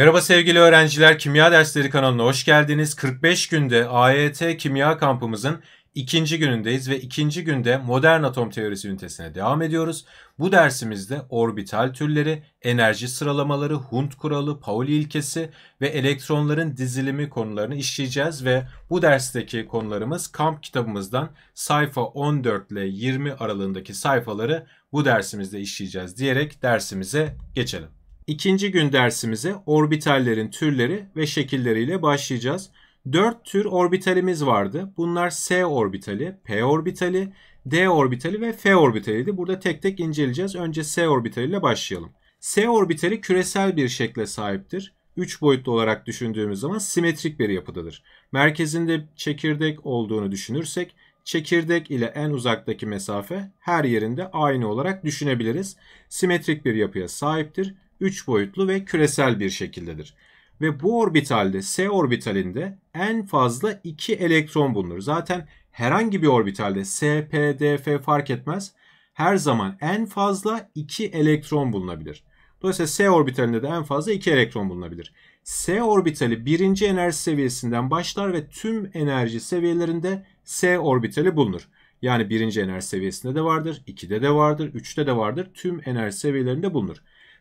Merhaba sevgili öğrenciler, Kimya Dersleri kanalına hoş geldiniz. 45 günde AYT Kimya kampımızın ikinci günündeyiz ve ikinci günde modern atom teorisi ünitesine devam ediyoruz. Bu dersimizde orbital türleri, enerji sıralamaları, Hund kuralı, Pauli ilkesi ve elektronların dizilimi konularını işleyeceğiz ve bu dersteki konularımız kamp kitabımızdan sayfa 14 ile 20 aralığındaki sayfaları bu dersimizde işleyeceğiz diyerek dersimize geçelim. İkinci gün dersimize orbitallerin türleri ve şekilleriyle başlayacağız. 4 tür orbitalimiz vardı. Bunlar S orbitali, P orbitali, D orbitali ve F orbitaliydi. Burada tek tek inceleyeceğiz. Önce S orbitaliyle başlayalım. S orbitali küresel bir şekle sahiptir. 3 boyutlu olarak düşündüğümüz zaman simetrik bir yapıdadır. Merkezinde çekirdek olduğunu düşünürsek çekirdek ile en uzaktaki mesafe her yerinde aynı olarak düşünebiliriz. Simetrik bir yapıya sahiptir 3 boyutlu ve küresel bir şekildedir. Ve bu orbitalde S orbitalinde en fazla 2 elektron bulunur. Zaten herhangi bir orbitalde S, P, D, F fark etmez. Her zaman en fazla 2 elektron bulunabilir. Dolayısıyla S orbitalinde de en fazla 2 elektron bulunabilir. S orbitali birinci enerji seviyesinden başlar ve tüm enerji seviyelerinde S orbitali bulunur. Yani birinci enerji seviyesinde de vardır, 2'de de vardır, 3'te de vardır. Tüm enerji seviyelerinde bulunur.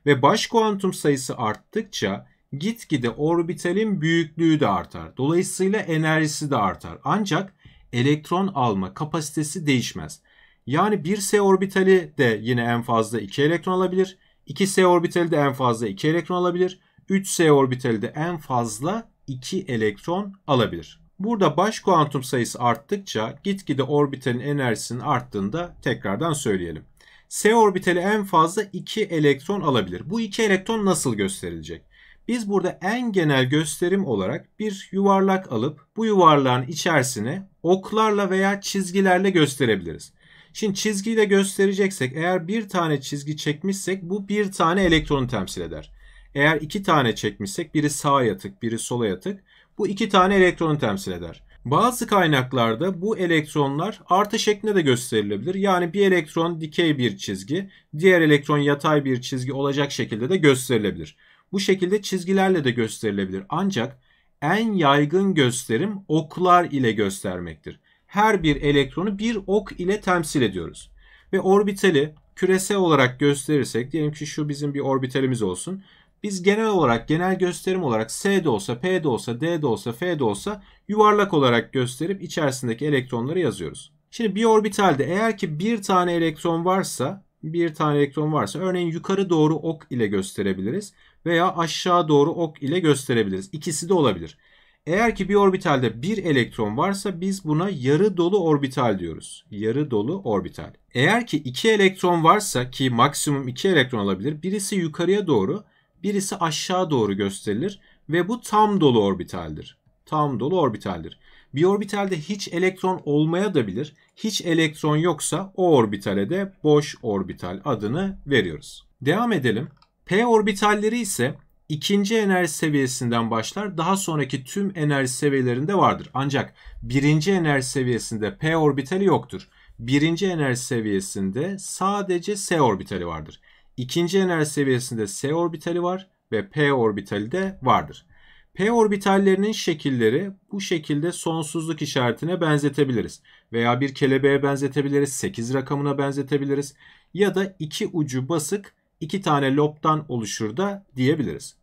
Ve baş kuantum sayısı arttıkça gitgide orbitalin büyüklüğü de artar. Dolayısıyla enerjisi de artar. Ancak elektron alma kapasitesi değişmez. Yani 1s orbitali de yine en fazla 2 elektron alabilir. 2s orbitali de en fazla 2 elektron alabilir. 3s orbitali de en fazla 2 elektron alabilir. Burada baş kuantum sayısı arttıkça gitgide orbitalin enerjisinin arttığında tekrardan söyleyelim. S orbitali en fazla 2 elektron alabilir. Bu 2 elektron nasıl gösterilecek? Biz burada en genel gösterim olarak bir yuvarlak alıp bu yuvarlağın içerisine oklarla veya çizgilerle gösterebiliriz. Şimdi çizgiyle göstereceksek eğer bir tane çizgi çekmişsek bu bir tane elektronu temsil eder. Eğer iki tane çekmişsek biri sağa yatık biri sola yatık bu iki tane elektronu temsil eder. Bazı kaynaklarda bu elektronlar artı şeklinde de gösterilebilir. Yani bir elektron dikey bir çizgi, diğer elektron yatay bir çizgi olacak şekilde de gösterilebilir. Bu şekilde çizgilerle de gösterilebilir. Ancak en yaygın gösterim oklar ile göstermektir. Her bir elektronu bir ok ile temsil ediyoruz. Ve orbitali küresel olarak gösterirsek diyelim ki şu bizim bir orbitalimiz olsun. Biz genel olarak genel gösterim olarak S de olsa, P de olsa, D de olsa, F de olsa yuvarlak olarak gösterip içerisindeki elektronları yazıyoruz. Şimdi bir orbitalde eğer ki bir tane elektron varsa bir tane elektron varsa örneğin yukarı doğru ok ile gösterebiliriz veya aşağı doğru ok ile gösterebiliriz. İkisi de olabilir. Eğer ki bir orbitalde bir elektron varsa biz buna yarı dolu orbital diyoruz. Yarı dolu orbital. Eğer ki iki elektron varsa ki maksimum iki elektron olabilir. Birisi yukarıya doğru birisi aşağı doğru gösterilir ve bu tam dolu orbitaldir. Tam dolu orbitaldir. Bir orbitalde hiç elektron olmaya da bilir. Hiç elektron yoksa o orbitale de boş orbital adını veriyoruz. Devam edelim. P orbitalleri ise ikinci enerji seviyesinden başlar. Daha sonraki tüm enerji seviyelerinde vardır. Ancak birinci enerji seviyesinde P orbitali yoktur. Birinci enerji seviyesinde sadece S orbitali vardır ikinci enerji seviyesinde S orbitali var ve P orbitali de vardır. P orbitallerinin şekilleri bu şekilde sonsuzluk işaretine benzetebiliriz. Veya bir kelebeğe benzetebiliriz, 8 rakamına benzetebiliriz. Ya da iki ucu basık iki tane lobdan oluşur da diyebiliriz.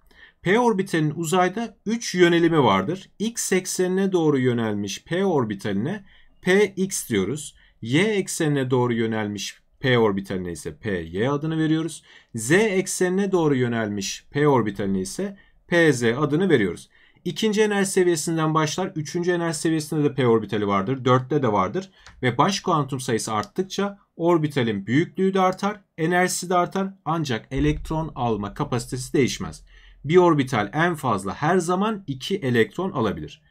P orbitalinin uzayda 3 yönelimi vardır. X eksenine doğru yönelmiş P orbitaline PX diyoruz. Y eksenine doğru yönelmiş P orbitaline ise PY adını veriyoruz. Z eksenine doğru yönelmiş P orbitaline ise PZ adını veriyoruz. İkinci enerji seviyesinden başlar. Üçüncü enerji seviyesinde de P orbitali vardır. Dörtte de vardır. Ve baş kuantum sayısı arttıkça orbitalin büyüklüğü de artar. Enerjisi de artar. Ancak elektron alma kapasitesi değişmez. Bir orbital en fazla her zaman iki elektron alabilir.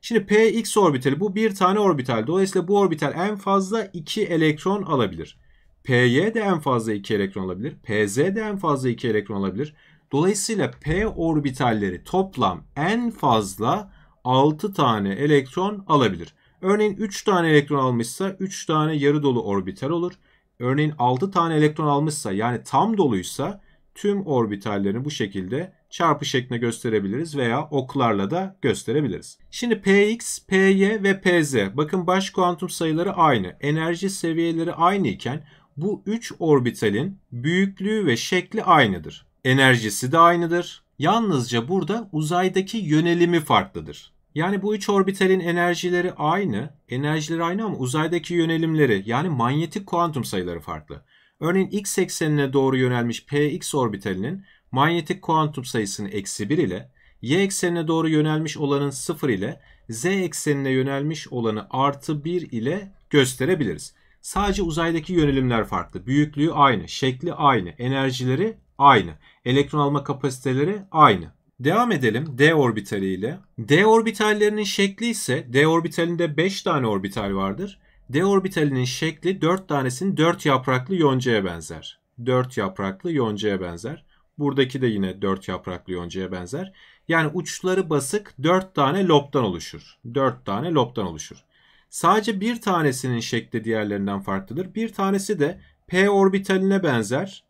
Şimdi Px orbitali bu bir tane orbital. Dolayısıyla bu orbital en fazla iki elektron alabilir. PY de en fazla 2 elektron alabilir. PZ de en fazla 2 elektron alabilir. Dolayısıyla P orbitalleri toplam en fazla 6 tane elektron alabilir. Örneğin 3 tane elektron almışsa 3 tane yarı dolu orbital olur. Örneğin 6 tane elektron almışsa yani tam doluysa tüm orbitallerini bu şekilde çarpı şeklinde gösterebiliriz veya oklarla da gösterebiliriz. Şimdi Px, Py ve Pz bakın baş kuantum sayıları aynı. Enerji seviyeleri aynı iken bu 3 orbitalin büyüklüğü ve şekli aynıdır. Enerjisi de aynıdır. Yalnızca burada uzaydaki yönelimi farklıdır. Yani bu üç orbitalin enerjileri aynı, enerjileri aynı ama uzaydaki yönelimleri yani manyetik kuantum sayıları farklı. Örneğin x eksenine doğru yönelmiş px orbitalinin manyetik kuantum sayısını eksi 1 ile, y eksenine doğru yönelmiş olanın 0 ile, z eksenine yönelmiş olanı artı 1 ile gösterebiliriz. Sadece uzaydaki yönelimler farklı. Büyüklüğü aynı, şekli aynı, enerjileri aynı, elektron alma kapasiteleri aynı. Devam edelim D orbitali ile. D orbitallerinin şekli ise D orbitalinde 5 tane orbital vardır. D orbitalinin şekli 4 tanesinin 4 yapraklı yoncaya benzer. 4 yapraklı yoncaya benzer. Buradaki de yine 4 yapraklı yoncaya benzer. Yani uçları basık 4 tane lobdan oluşur. 4 tane lobdan oluşur. Sadece bir tanesinin şekli diğerlerinden farklıdır. Bir tanesi de p orbitaline benzer.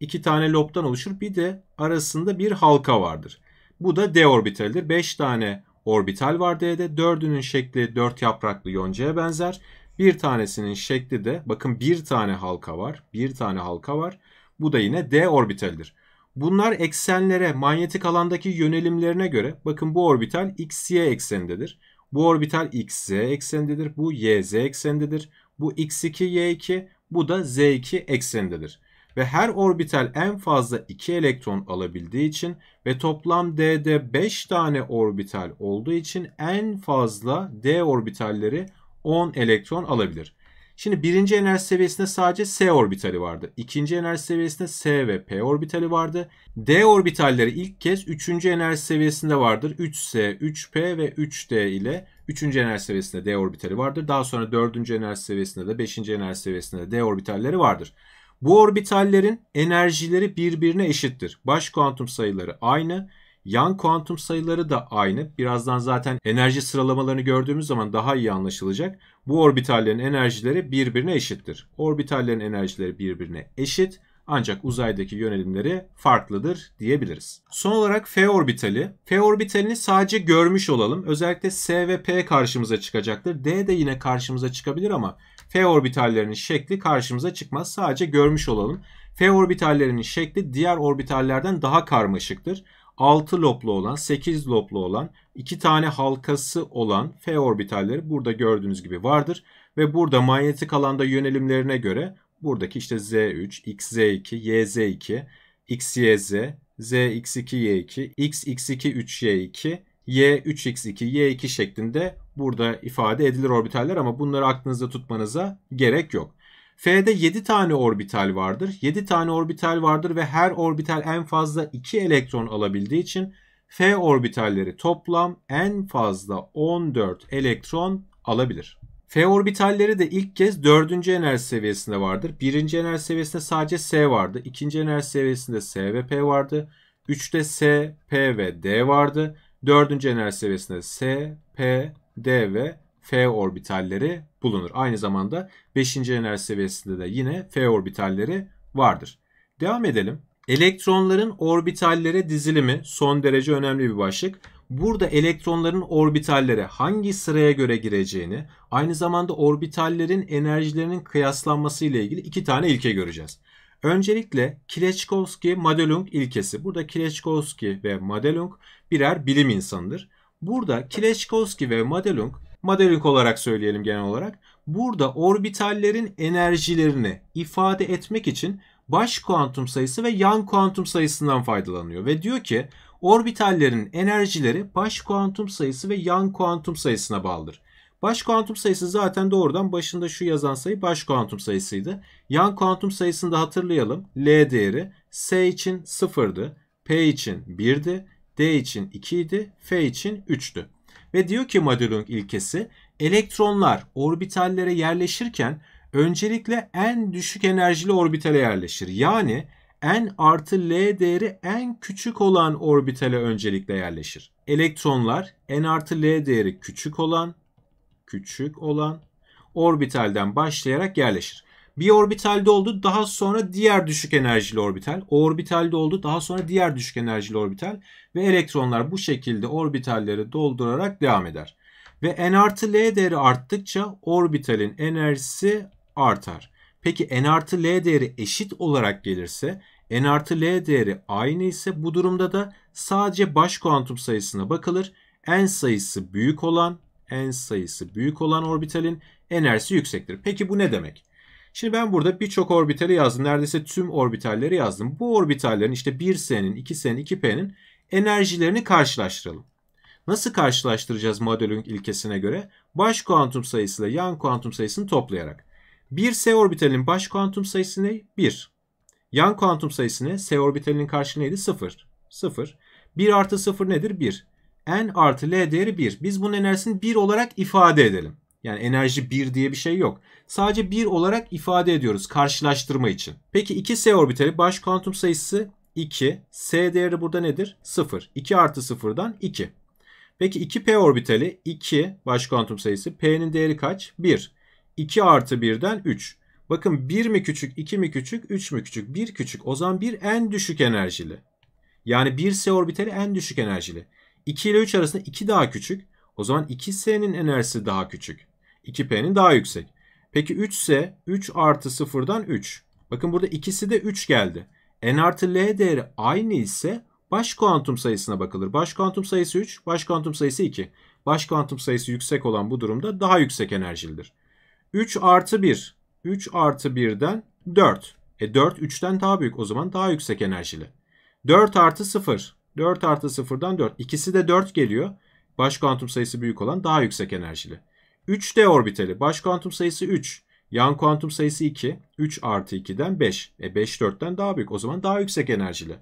iki tane lobdan oluşur. Bir de arasında bir halka vardır. Bu da d orbitalidir. 5 tane orbital var D'de. dördünün şekli 4 yapraklı yoncaya benzer. Bir tanesinin şekli de bakın bir tane halka var. Bir tane halka var. Bu da yine d orbitalidir. Bunlar eksenlere, manyetik alandaki yönelimlerine göre bakın bu orbital x y eksenindedir. Bu orbital xz eksendedir. Bu yz eksendedir. Bu x2 y2 bu da z2 eksendedir. Ve her orbital en fazla 2 elektron alabildiği için ve toplam d'de 5 tane orbital olduğu için en fazla d orbitalleri 10 elektron alabilir. Şimdi birinci enerji seviyesinde sadece S orbitali vardı. İkinci enerji seviyesinde S ve P orbitali vardı. D orbitalleri ilk kez üçüncü enerji seviyesinde vardır. 3S, 3P ve 3D ile üçüncü enerji seviyesinde D orbitali vardır. Daha sonra dördüncü enerji seviyesinde de beşinci enerji seviyesinde de D orbitalleri vardır. Bu orbitallerin enerjileri birbirine eşittir. Baş kuantum sayıları aynı. Yan kuantum sayıları da aynı. Birazdan zaten enerji sıralamalarını gördüğümüz zaman daha iyi anlaşılacak. Bu orbitallerin enerjileri birbirine eşittir. Orbitallerin enerjileri birbirine eşit ancak uzaydaki yönelimleri farklıdır diyebiliriz. Son olarak F orbitali. F orbitalini sadece görmüş olalım. Özellikle S ve P karşımıza çıkacaktır. D de yine karşımıza çıkabilir ama F orbitallerinin şekli karşımıza çıkmaz. Sadece görmüş olalım. F orbitallerinin şekli diğer orbitallerden daha karmaşıktır. 6 loplu olan, 8 loplu olan, 2 tane halkası olan F orbitalleri burada gördüğünüz gibi vardır. Ve burada manyetik alanda yönelimlerine göre buradaki işte Z3, XZ2, YZ2, XYZ, ZX2Y2, XX2-3Y2, Y3X2, Y2 şeklinde burada ifade edilir orbitaller ama bunları aklınızda tutmanıza gerek yok. F'de 7 tane orbital vardır. 7 tane orbital vardır ve her orbital en fazla 2 elektron alabildiği için F orbitalleri toplam en fazla 14 elektron alabilir. F orbitalleri de ilk kez 4. enerji seviyesinde vardır. 1. enerji seviyesinde sadece S vardı. 2. enerji seviyesinde S ve P vardı. 3'te S, P ve D vardı. 4. enerji seviyesinde S, P, D ve F orbitalleri bulunur. Aynı zamanda 5. enerji seviyesinde de yine F orbitalleri vardır. Devam edelim. Elektronların orbitallere dizilimi son derece önemli bir başlık. Burada elektronların orbitallere hangi sıraya göre gireceğini, aynı zamanda orbitallerin enerjilerinin kıyaslanması ile ilgili iki tane ilke göreceğiz. Öncelikle Kileçkovski-Madelung ilkesi. Burada Kileçkovski ve Madelung birer bilim insanıdır. Burada Kileçkovski ve Madelung modelik olarak söyleyelim genel olarak. Burada orbitallerin enerjilerini ifade etmek için baş kuantum sayısı ve yan kuantum sayısından faydalanıyor ve diyor ki orbitallerin enerjileri baş kuantum sayısı ve yan kuantum sayısına bağlıdır. Baş kuantum sayısı zaten doğrudan başında şu yazan sayı baş kuantum sayısıydı. Yan kuantum sayısını da hatırlayalım. L değeri S için 0'dı, P için 1'di, D için 2 F için 3'tü ve diyor ki Madelung ilkesi elektronlar orbitallere yerleşirken öncelikle en düşük enerjili orbitale yerleşir. Yani n artı l değeri en küçük olan orbitale öncelikle yerleşir. Elektronlar n artı l değeri küçük olan küçük olan orbitalden başlayarak yerleşir. Bir orbitalde oldu daha sonra diğer düşük enerjili orbital. O orbitalde oldu daha sonra diğer düşük enerjili orbital. Ve elektronlar bu şekilde orbitalleri doldurarak devam eder. Ve n artı l değeri arttıkça orbitalin enerjisi artar. Peki n artı l değeri eşit olarak gelirse n artı l değeri aynı ise bu durumda da sadece baş kuantum sayısına bakılır. n sayısı büyük olan n sayısı büyük olan orbitalin enerjisi yüksektir. Peki bu ne demek? Şimdi ben burada birçok orbitali yazdım. Neredeyse tüm orbitalleri yazdım. Bu orbitallerin işte 1S'nin, 2S'nin, 2P'nin enerjilerini karşılaştıralım. Nasıl karşılaştıracağız modelin ilkesine göre? Baş kuantum sayısı ile yan kuantum sayısını toplayarak. 1S orbitalinin baş kuantum sayısı ne? 1. Yan kuantum sayısı ne? S orbitalinin karşılığı neydi? 0. 0. 1 artı 0 nedir? 1. N artı L değeri 1. Biz bunun enerjisini 1 olarak ifade edelim. Yani enerji 1 diye bir şey yok. Sadece 1 olarak ifade ediyoruz karşılaştırma için. Peki 2S orbitali baş kuantum sayısı 2. S değeri burada nedir? 0. 2 artı 0'dan 2. Peki 2P orbitali 2 baş kuantum sayısı. P'nin değeri kaç? 1. 2 artı 1'den 3. Bakın 1 mi küçük, 2 mi küçük, 3 mü küçük? 1 küçük. O zaman 1 en düşük enerjili. Yani 1S orbitali en düşük enerjili. 2 ile 3 arasında 2 daha küçük. O zaman 2S'nin enerjisi daha küçük. 2P'nin daha yüksek. Peki 3 ise 3 artı 0'dan 3. Bakın burada ikisi de 3 geldi. N artı L değeri aynı ise baş kuantum sayısına bakılır. Baş kuantum sayısı 3, baş kuantum sayısı 2. Baş kuantum sayısı yüksek olan bu durumda daha yüksek enerjilidir. 3 artı 1. 3 artı 1'den 4. E 4 3'ten daha büyük o zaman daha yüksek enerjili. 4 artı 0. 4 artı 0'dan 4. İkisi de 4 geliyor. Baş kuantum sayısı büyük olan daha yüksek enerjili. 3D orbiteli, Baş kuantum sayısı 3. Yan kuantum sayısı 2. 3 artı 2'den 5. E 5 4'ten daha büyük. O zaman daha yüksek enerjili.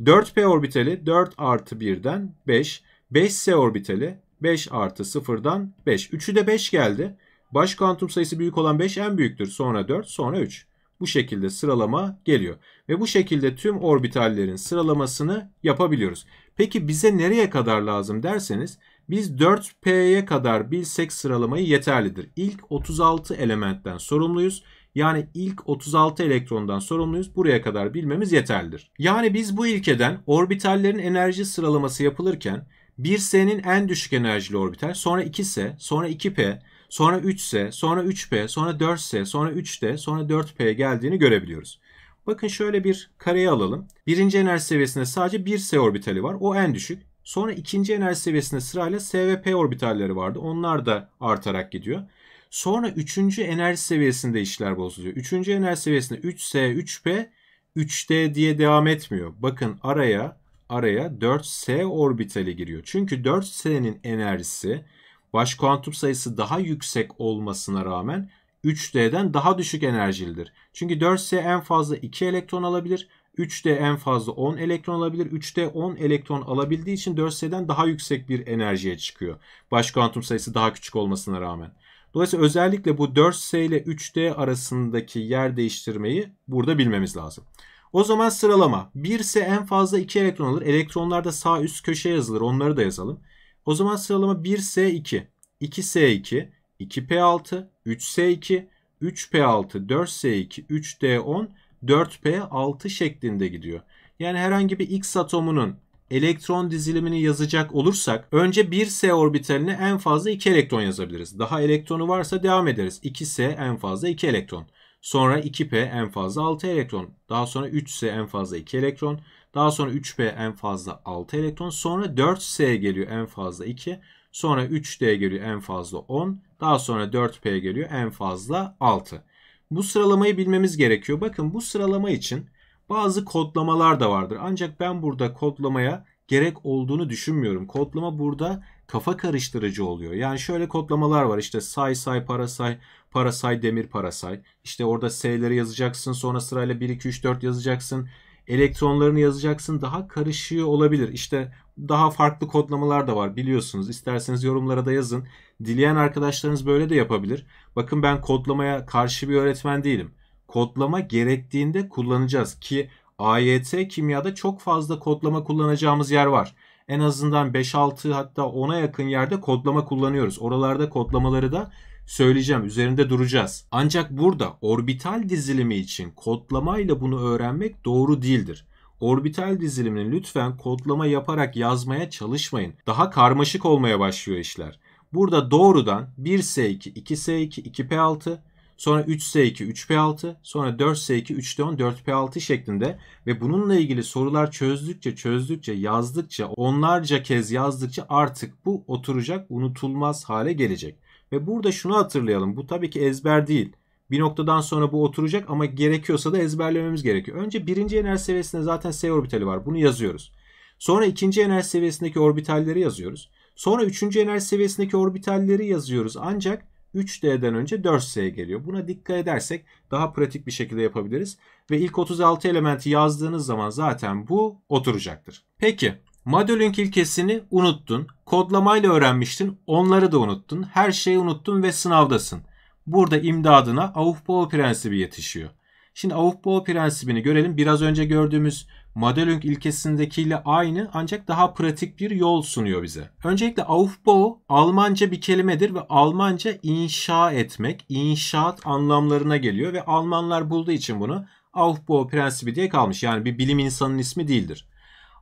4P orbiteli, 4 artı 1'den 5. 5S orbiteli, 5 artı 0'dan 5. 3'ü de 5 geldi. Baş kuantum sayısı büyük olan 5 en büyüktür. Sonra 4 sonra 3. Bu şekilde sıralama geliyor. Ve bu şekilde tüm orbitallerin sıralamasını yapabiliyoruz. Peki bize nereye kadar lazım derseniz biz 4P'ye kadar bilsek sıralamayı yeterlidir. İlk 36 elementten sorumluyuz. Yani ilk 36 elektrondan sorumluyuz. Buraya kadar bilmemiz yeterlidir. Yani biz bu ilkeden orbitallerin enerji sıralaması yapılırken 1S'nin en düşük enerjili orbital, sonra 2S, sonra 2P, sonra 3S, sonra 3P, sonra 4S, sonra 3D, sonra 4P geldiğini görebiliyoruz. Bakın şöyle bir kareyi alalım. Birinci enerji seviyesinde sadece 1S orbitali var. O en düşük. Sonra ikinci enerji seviyesinde sırayla S ve P orbitalleri vardı. Onlar da artarak gidiyor. Sonra üçüncü enerji seviyesinde işler bozuluyor. Üçüncü enerji seviyesinde 3S, 3P, 3D diye devam etmiyor. Bakın araya araya 4S orbitali giriyor. Çünkü 4S'nin enerjisi baş kuantum sayısı daha yüksek olmasına rağmen 3D'den daha düşük enerjilidir. Çünkü 4S en fazla 2 elektron alabilir. 3D en fazla 10 elektron alabilir. 3D 10 elektron alabildiği için 4S'den daha yüksek bir enerjiye çıkıyor. Baş kuantum sayısı daha küçük olmasına rağmen. Dolayısıyla özellikle bu 4S ile 3D arasındaki yer değiştirmeyi burada bilmemiz lazım. O zaman sıralama. 1 s en fazla 2 elektron alır. Elektronlar da sağ üst köşeye yazılır. Onları da yazalım. O zaman sıralama 1S2, 2S2, 2P6, 3S2, 3P6, 4S2, 3D10, 4p6 şeklinde gidiyor. Yani herhangi bir x atomunun elektron dizilimini yazacak olursak önce 1 s orbitaline en fazla 2 elektron yazabiliriz. Daha elektronu varsa devam ederiz. 2 s en fazla 2 elektron. Sonra 2p en fazla 6 elektron. Daha sonra 3s en fazla 2 elektron. Daha sonra 3p en fazla 6 elektron. Sonra 4s geliyor en fazla 2. Sonra 3d geliyor en fazla 10. Daha sonra 4p geliyor en fazla 6. Bu sıralamayı bilmemiz gerekiyor. Bakın bu sıralama için bazı kodlamalar da vardır. Ancak ben burada kodlamaya gerek olduğunu düşünmüyorum. Kodlama burada kafa karıştırıcı oluyor. Yani şöyle kodlamalar var İşte say say para say para say demir para say. İşte orada S'leri yazacaksın sonra sırayla 1 2 3 4 yazacaksın elektronlarını yazacaksın daha karışıyor olabilir. İşte daha farklı kodlamalar da var biliyorsunuz. İsterseniz yorumlara da yazın. Dileyen arkadaşlarınız böyle de yapabilir. Bakın ben kodlamaya karşı bir öğretmen değilim. Kodlama gerektiğinde kullanacağız ki AYT kimyada çok fazla kodlama kullanacağımız yer var. En azından 5-6 hatta 10'a yakın yerde kodlama kullanıyoruz. Oralarda kodlamaları da söyleyeceğim, üzerinde duracağız. Ancak burada orbital dizilimi için kodlamayla bunu öğrenmek doğru değildir. Orbital dizilimini lütfen kodlama yaparak yazmaya çalışmayın. Daha karmaşık olmaya başlıyor işler. Burada doğrudan 1S2, 2S2, 2P6, sonra 3S2, 3P6, sonra 4S2, 3D10, 4P6 şeklinde ve bununla ilgili sorular çözdükçe, çözdükçe, yazdıkça, onlarca kez yazdıkça artık bu oturacak, unutulmaz hale gelecek. Ve burada şunu hatırlayalım. Bu tabii ki ezber değil. Bir noktadan sonra bu oturacak ama gerekiyorsa da ezberlememiz gerekiyor. Önce birinci enerji seviyesinde zaten S orbitali var. Bunu yazıyoruz. Sonra ikinci enerji seviyesindeki orbitalleri yazıyoruz. Sonra üçüncü enerji seviyesindeki orbitalleri yazıyoruz. Ancak 3D'den önce 4S geliyor. Buna dikkat edersek daha pratik bir şekilde yapabiliriz. Ve ilk 36 elementi yazdığınız zaman zaten bu oturacaktır. Peki Modelün ilkesini unuttun. Kodlamayla öğrenmiştin. Onları da unuttun. Her şeyi unuttun ve sınavdasın. Burada imdadına Aufbau prensibi yetişiyor. Şimdi Aufbau prensibini görelim. Biraz önce gördüğümüz Modeling ilkesindekiyle aynı ancak daha pratik bir yol sunuyor bize. Öncelikle Aufbau Almanca bir kelimedir ve Almanca inşa etmek, inşaat anlamlarına geliyor ve Almanlar bulduğu için bunu Aufbau prensibi diye kalmış. Yani bir bilim insanının ismi değildir.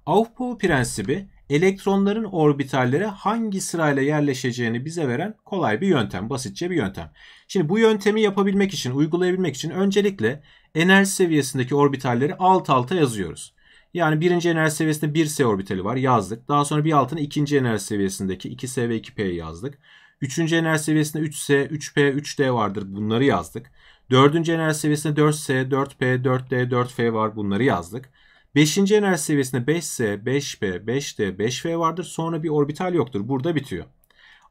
Aufbau prensibi elektronların orbitallere hangi sırayla yerleşeceğini bize veren kolay bir yöntem, basitçe bir yöntem. Şimdi bu yöntemi yapabilmek için, uygulayabilmek için öncelikle enerji seviyesindeki orbitalleri alt alta yazıyoruz. Yani birinci enerji seviyesinde 1S orbitali var yazdık. Daha sonra bir altına ikinci enerji seviyesindeki 2S ve 2P'yi yazdık. Üçüncü enerji seviyesinde 3S, 3P, 3D vardır bunları yazdık. Dördüncü enerji seviyesinde 4S, 4P, 4D, 4F var bunları yazdık. 5. enerji seviyesinde 5S, 5B, 5D, 5V vardır. Sonra bir orbital yoktur. Burada bitiyor.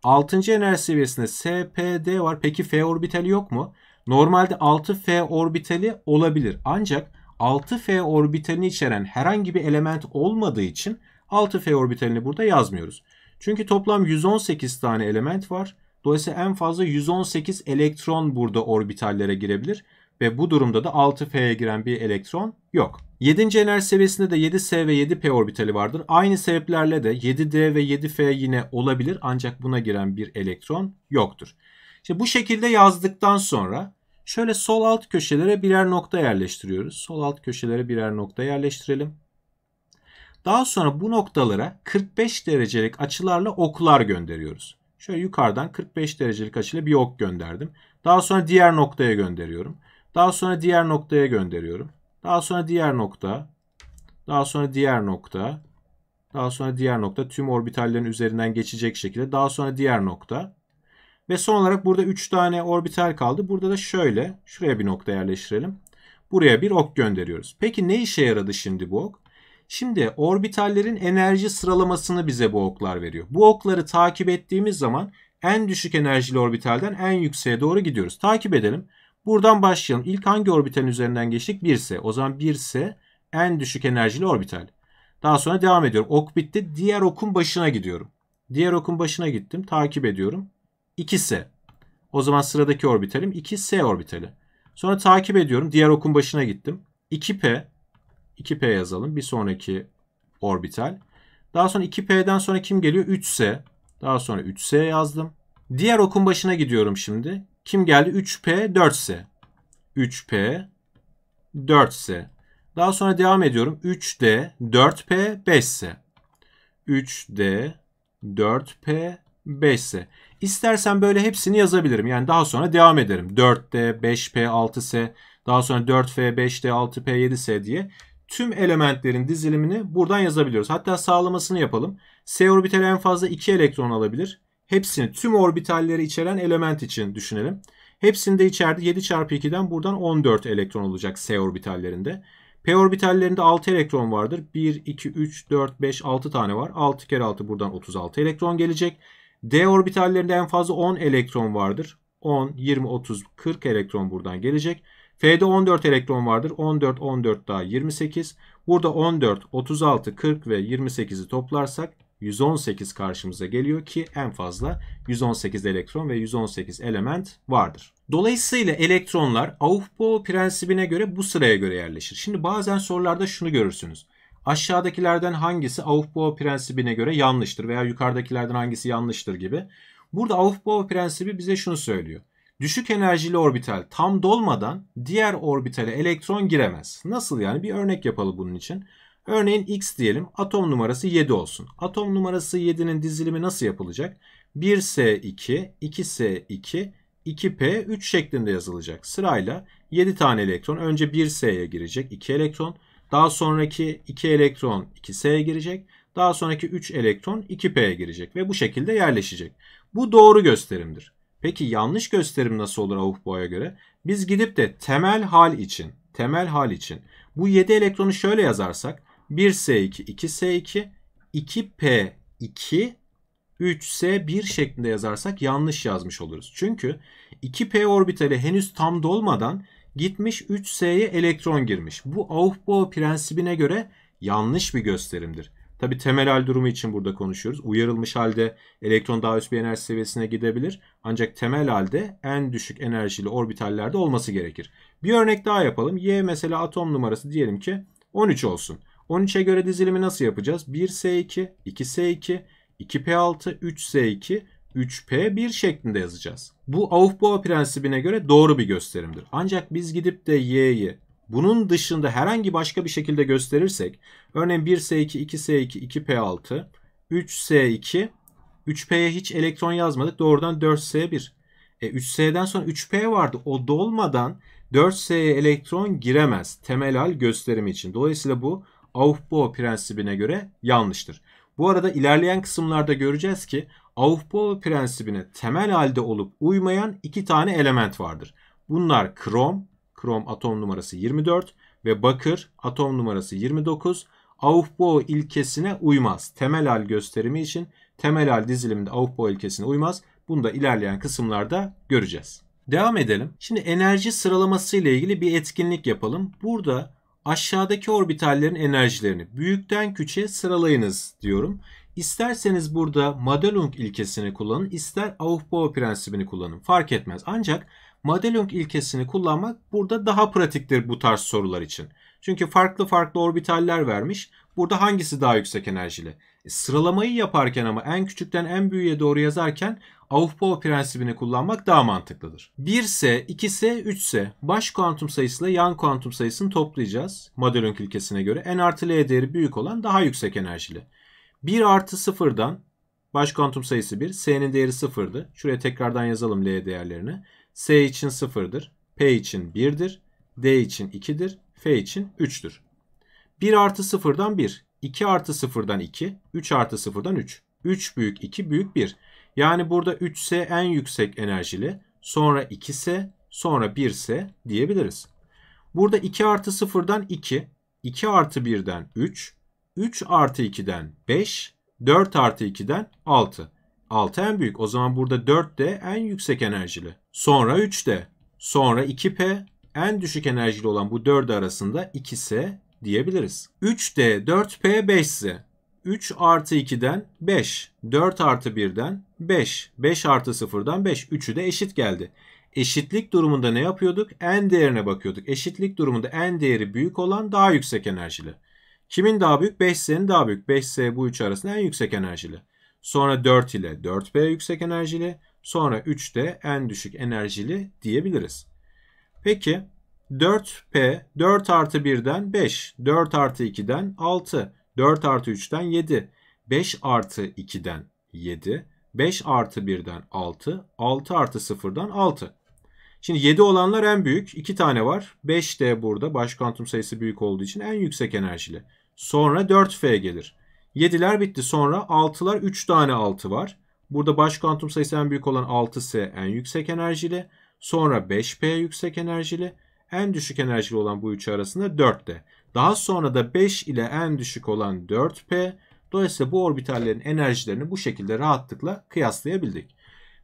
6. enerji seviyesinde S, P, D var. Peki F orbitali yok mu? Normalde 6F orbitali olabilir. Ancak 6F orbitalini içeren herhangi bir element olmadığı için 6F orbitalini burada yazmıyoruz. Çünkü toplam 118 tane element var. Dolayısıyla en fazla 118 elektron burada orbitallere girebilir. Ve bu durumda da 6F'ye giren bir elektron yok. 7. enerji seviyesinde de 7S ve 7P orbitali vardır. Aynı sebeplerle de 7D ve 7F yine olabilir ancak buna giren bir elektron yoktur. Şimdi bu şekilde yazdıktan sonra şöyle sol alt köşelere birer nokta yerleştiriyoruz. Sol alt köşelere birer nokta yerleştirelim. Daha sonra bu noktalara 45 derecelik açılarla oklar gönderiyoruz. Şöyle yukarıdan 45 derecelik açıyla bir ok gönderdim. Daha sonra diğer noktaya gönderiyorum. Daha sonra diğer noktaya gönderiyorum. Daha sonra diğer nokta. Daha sonra diğer nokta. Daha sonra diğer nokta. Tüm orbitallerin üzerinden geçecek şekilde. Daha sonra diğer nokta. Ve son olarak burada 3 tane orbital kaldı. Burada da şöyle. Şuraya bir nokta yerleştirelim. Buraya bir ok gönderiyoruz. Peki ne işe yaradı şimdi bu ok? Şimdi orbitallerin enerji sıralamasını bize bu oklar veriyor. Bu okları takip ettiğimiz zaman en düşük enerjili orbitalden en yükseğe doğru gidiyoruz. Takip edelim. Buradan başlayalım. İlk hangi orbitalin üzerinden geçtik? 1 s O zaman 1 s en düşük enerjili orbital. Daha sonra devam ediyorum. Ok bitti. Diğer okun başına gidiyorum. Diğer okun başına gittim. Takip ediyorum. 2S. O zaman sıradaki orbitalim 2S orbitali. Sonra takip ediyorum. Diğer okun başına gittim. 2P. 2P yazalım. Bir sonraki orbital. Daha sonra 2P'den sonra kim geliyor? 3S. Daha sonra 3S yazdım. Diğer okun başına gidiyorum şimdi. Kim geldi? 3P 4S. 3P 4S. Daha sonra devam ediyorum. 3D 4P 5S. 3D 4P 5S. İstersen böyle hepsini yazabilirim. Yani daha sonra devam ederim. 4D 5P 6S. Daha sonra 4F 5D 6P 7S diye tüm elementlerin dizilimini buradan yazabiliyoruz. Hatta sağlamasını yapalım. S orbiteli en fazla 2 elektron alabilir hepsini tüm orbitalleri içeren element için düşünelim. Hepsinde içeride 7 çarpı 2'den buradan 14 elektron olacak S orbitallerinde. P orbitallerinde 6 elektron vardır. 1, 2, 3, 4, 5, 6 tane var. 6 kere 6 buradan 36 elektron gelecek. D orbitallerinde en fazla 10 elektron vardır. 10, 20, 30, 40 elektron buradan gelecek. F'de 14 elektron vardır. 14, 14 daha 28. Burada 14, 36, 40 ve 28'i toplarsak 118 karşımıza geliyor ki en fazla 118 elektron ve 118 element vardır. Dolayısıyla elektronlar Aufbau prensibine göre bu sıraya göre yerleşir. Şimdi bazen sorularda şunu görürsünüz. Aşağıdakilerden hangisi Aufbau prensibine göre yanlıştır veya yukarıdakilerden hangisi yanlıştır gibi. Burada Aufbau prensibi bize şunu söylüyor. Düşük enerjili orbital tam dolmadan diğer orbitale elektron giremez. Nasıl yani? Bir örnek yapalım bunun için. Örneğin X diyelim atom numarası 7 olsun. Atom numarası 7'nin dizilimi nasıl yapılacak? 1S2, 2S2, 2P3 şeklinde yazılacak. Sırayla 7 tane elektron önce 1S'ye girecek 2 elektron. Daha sonraki 2 elektron 2S'ye girecek. Daha sonraki 3 elektron 2P'ye girecek ve bu şekilde yerleşecek. Bu doğru gösterimdir. Peki yanlış gösterim nasıl olur Avufboğa'ya göre? Biz gidip de temel hal için, temel hal için bu 7 elektronu şöyle yazarsak 1S2, 2S2, 2P2, 3S1 şeklinde yazarsak yanlış yazmış oluruz. Çünkü 2P orbitali henüz tam dolmadan gitmiş 3S'ye elektron girmiş. Bu Aufbau prensibine göre yanlış bir gösterimdir. Tabi temel hal durumu için burada konuşuyoruz. Uyarılmış halde elektron daha üst bir enerji seviyesine gidebilir. Ancak temel halde en düşük enerjili orbitallerde olması gerekir. Bir örnek daha yapalım. Y mesela atom numarası diyelim ki 13 olsun. 13'e göre dizilimi nasıl yapacağız? 1S2, 2S2, 2P6, 3S2, 3P1 şeklinde yazacağız. Bu Aufbauer prensibine göre doğru bir gösterimdir. Ancak biz gidip de Y'yi bunun dışında herhangi başka bir şekilde gösterirsek örneğin 1S2, 2S2, 2P6, 3S2, 3P'ye hiç elektron yazmadık doğrudan 4S1. E 3S'den sonra 3P vardı o dolmadan 4S'ye elektron giremez temel hal gösterimi için. Dolayısıyla bu Aufbau prensibine göre yanlıştır. Bu arada ilerleyen kısımlarda göreceğiz ki Aufbau prensibine temel halde olup uymayan iki tane element vardır. Bunlar krom, krom atom numarası 24 ve bakır atom numarası 29 Aufbau ilkesine uymaz. Temel hal gösterimi için temel hal diziliminde Aufbau ilkesine uymaz. Bunu da ilerleyen kısımlarda göreceğiz. Devam edelim. Şimdi enerji sıralaması ile ilgili bir etkinlik yapalım. Burada aşağıdaki orbitallerin enerjilerini büyükten küçüğe sıralayınız diyorum. İsterseniz burada Madelung ilkesini kullanın, ister Aufbau prensibini kullanın. Fark etmez. Ancak Madelung ilkesini kullanmak burada daha pratiktir bu tarz sorular için. Çünkü farklı farklı orbitaller vermiş. Burada hangisi daha yüksek enerjili? E, sıralamayı yaparken ama en küçükten en büyüğe doğru yazarken Aufbau prensibini kullanmak daha mantıklıdır. 1 s 2 s 3 s baş kuantum sayısıyla yan kuantum sayısını toplayacağız. Madelung ilkesine göre n artı l değeri büyük olan daha yüksek enerjili. 1 artı 0'dan baş kuantum sayısı 1. S'nin değeri 0'dı. Şuraya tekrardan yazalım L değerlerini. S için 0'dır. P için 1'dir. D için 2'dir. F için 3'tür. 1 artı 0'dan 1, 2 artı 0'dan 2, 3 artı 0'dan 3. 3 büyük 2 büyük 1. Yani burada 3 ise en yüksek enerjili, sonra 2 ise, sonra 1 ise diyebiliriz. Burada 2 artı 0'dan 2, 2 artı 1'den 3, 3 artı 2'den 5, 4 artı 2'den 6. 6 en büyük. O zaman burada 4 de en yüksek enerjili. Sonra 3 de. Sonra 2P. En düşük enerjili olan bu 4 arasında 2S, diyebiliriz. 3D 4P 5 5'si. 3 artı 2'den 5, 4 artı 1'den 5, 5 artı 0'dan 5. 3'ü de eşit geldi. Eşitlik durumunda ne yapıyorduk? En değerine bakıyorduk. Eşitlik durumunda en değeri büyük olan daha yüksek enerjili. Kimin daha büyük? 5S'nin daha büyük. 5S bu 3 arasında en yüksek enerjili. Sonra 4 ile 4 p yüksek enerjili. Sonra 3 de en düşük enerjili diyebiliriz. Peki 4P 4 artı 1'den 5, 4 artı 2'den 6, 4 artı 3'ten 7, 5 artı 2'den 7, 5 artı 1'den 6, 6 artı 0'dan 6. Şimdi 7 olanlar en büyük. 2 tane var. 5 de burada baş kuantum sayısı büyük olduğu için en yüksek enerjili. Sonra 4F gelir. 7'ler bitti. Sonra 6'lar 3 tane 6 var. Burada baş kuantum sayısı en büyük olan 6S en yüksek enerjili. Sonra 5P yüksek enerjili en düşük enerjili olan bu üçü arasında 4D. Daha sonra da 5 ile en düşük olan 4P. Dolayısıyla bu orbitallerin enerjilerini bu şekilde rahatlıkla kıyaslayabildik.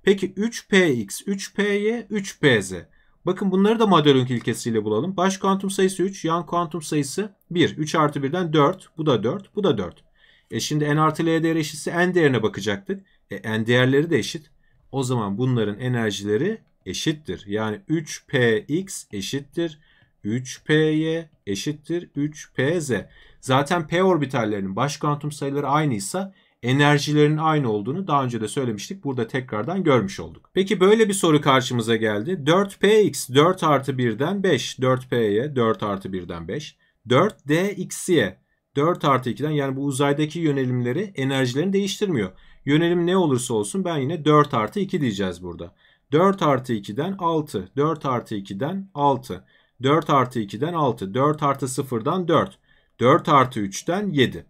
Peki 3px, 3py, 3pz. Bakın bunları da Madelung ilkesiyle bulalım. Baş kuantum sayısı 3, yan kuantum sayısı 1. 3 artı 1'den 4, bu da 4, bu da 4. E şimdi n artı l değer eşitse n değerine bakacaktık. E n değerleri de eşit. O zaman bunların enerjileri eşittir. Yani 3px eşittir 3py eşittir 3pz. Zaten p orbitallerinin baş kuantum sayıları aynıysa enerjilerin aynı olduğunu daha önce de söylemiştik. Burada tekrardan görmüş olduk. Peki böyle bir soru karşımıza geldi. 4px 4 artı 1'den 5. 4p'ye 4 artı 1'den 5. 4dx'ye 4 artı 2'den yani bu uzaydaki yönelimleri enerjilerini değiştirmiyor. Yönelim ne olursa olsun ben yine 4 artı 2 diyeceğiz burada. 4 artı 2'den 6. 4 artı 2'den 6. 4 artı 2'den 6. 4 artı 0'dan 4. 4 artı 3'ten 7.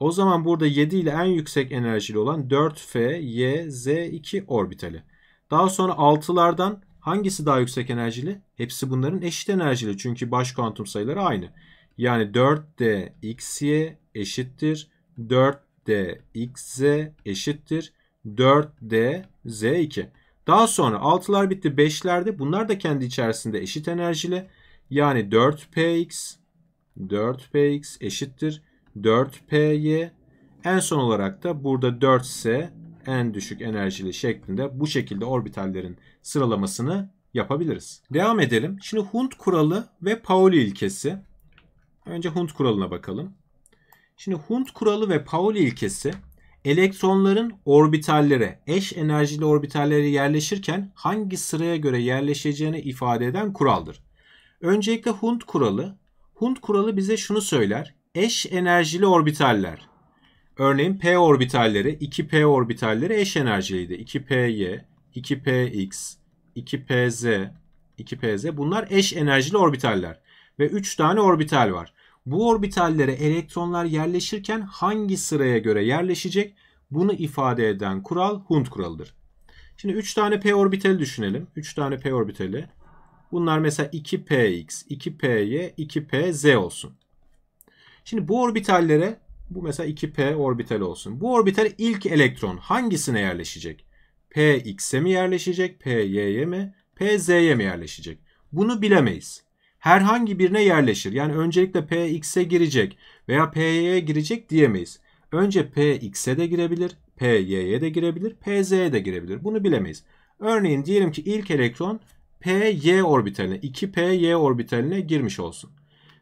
O zaman burada 7 ile en yüksek enerjili olan 4F, Y, Z2 orbitali. Daha sonra 6'lardan hangisi daha yüksek enerjili? Hepsi bunların eşit enerjili çünkü baş kuantum sayıları aynı. Yani 4D, XY eşittir. 4D, XZ eşittir. 4D, Z2. Daha sonra 6'lar bitti 5'lerde bunlar da kendi içerisinde eşit enerjili. Yani 4px 4px eşittir 4py en son olarak da burada 4 s en düşük enerjili şeklinde bu şekilde orbitallerin sıralamasını yapabiliriz. Devam edelim. Şimdi Hund kuralı ve Pauli ilkesi. Önce Hund kuralına bakalım. Şimdi Hund kuralı ve Pauli ilkesi Elektronların orbitallere, eş enerjili orbitallere yerleşirken hangi sıraya göre yerleşeceğini ifade eden kuraldır. Öncelikle Hund kuralı. Hund kuralı bize şunu söyler. Eş enerjili orbitaller. Örneğin p orbitalleri, 2p orbitalleri eş enerjiliydi. 2py, 2px, 2pz, 2pz bunlar eş enerjili orbitaller. Ve 3 tane orbital var. Bu orbitallere elektronlar yerleşirken hangi sıraya göre yerleşecek bunu ifade eden kural Hund kuralıdır. Şimdi 3 tane p orbitali düşünelim. 3 tane p orbitali. Bunlar mesela 2px, 2py, 2pz olsun. Şimdi bu orbitallere bu mesela 2p orbital olsun. Bu orbital ilk elektron hangisine yerleşecek? px'e mi yerleşecek? py'ye mi? pz'ye mi yerleşecek? Bunu bilemeyiz herhangi birine yerleşir. Yani öncelikle Px'e girecek veya Py'ye girecek diyemeyiz. Önce Px'e de girebilir, Py'ye de girebilir, Pz'ye de girebilir. Bunu bilemeyiz. Örneğin diyelim ki ilk elektron Py orbitaline, 2Py orbitaline girmiş olsun.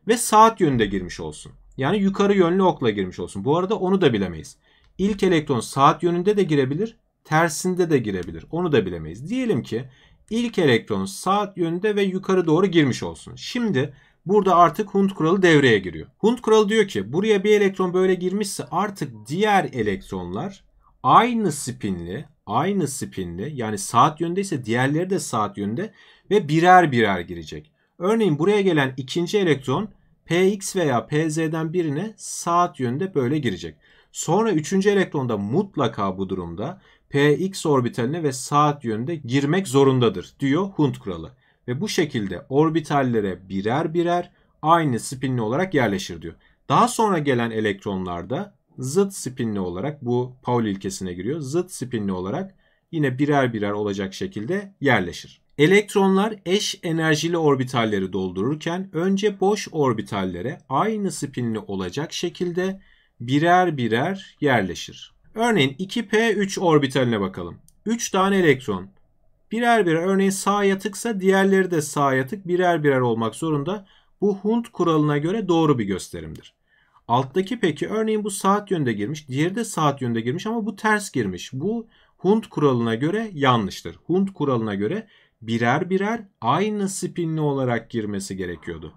Ve saat yönünde girmiş olsun. Yani yukarı yönlü okla girmiş olsun. Bu arada onu da bilemeyiz. İlk elektron saat yönünde de girebilir, tersinde de girebilir. Onu da bilemeyiz. Diyelim ki İlk elektron saat yönünde ve yukarı doğru girmiş olsun. Şimdi burada artık Hund kuralı devreye giriyor. Hund kuralı diyor ki buraya bir elektron böyle girmişse artık diğer elektronlar aynı spinli, aynı spinli yani saat yönündeyse diğerleri de saat yönünde ve birer birer girecek. Örneğin buraya gelen ikinci elektron Px veya Pz'den birine saat yönünde böyle girecek. Sonra üçüncü elektron da mutlaka bu durumda px orbitaline ve saat yönünde girmek zorundadır diyor Hund kuralı. Ve bu şekilde orbitallere birer birer aynı spinli olarak yerleşir diyor. Daha sonra gelen elektronlarda zıt spinli olarak bu Pauli ilkesine giriyor. Zıt spinli olarak yine birer birer olacak şekilde yerleşir. Elektronlar eş enerjili orbitalleri doldururken önce boş orbitallere aynı spinli olacak şekilde birer birer yerleşir. Örneğin 2p3 orbitaline bakalım. 3 tane elektron. Birer birer örneğin sağ yatıksa diğerleri de sağ yatık birer birer olmak zorunda. Bu Hund kuralına göre doğru bir gösterimdir. Alttaki peki örneğin bu saat yönde girmiş. Diğeri de saat yönde girmiş ama bu ters girmiş. Bu Hund kuralına göre yanlıştır. Hund kuralına göre birer birer aynı spinli olarak girmesi gerekiyordu.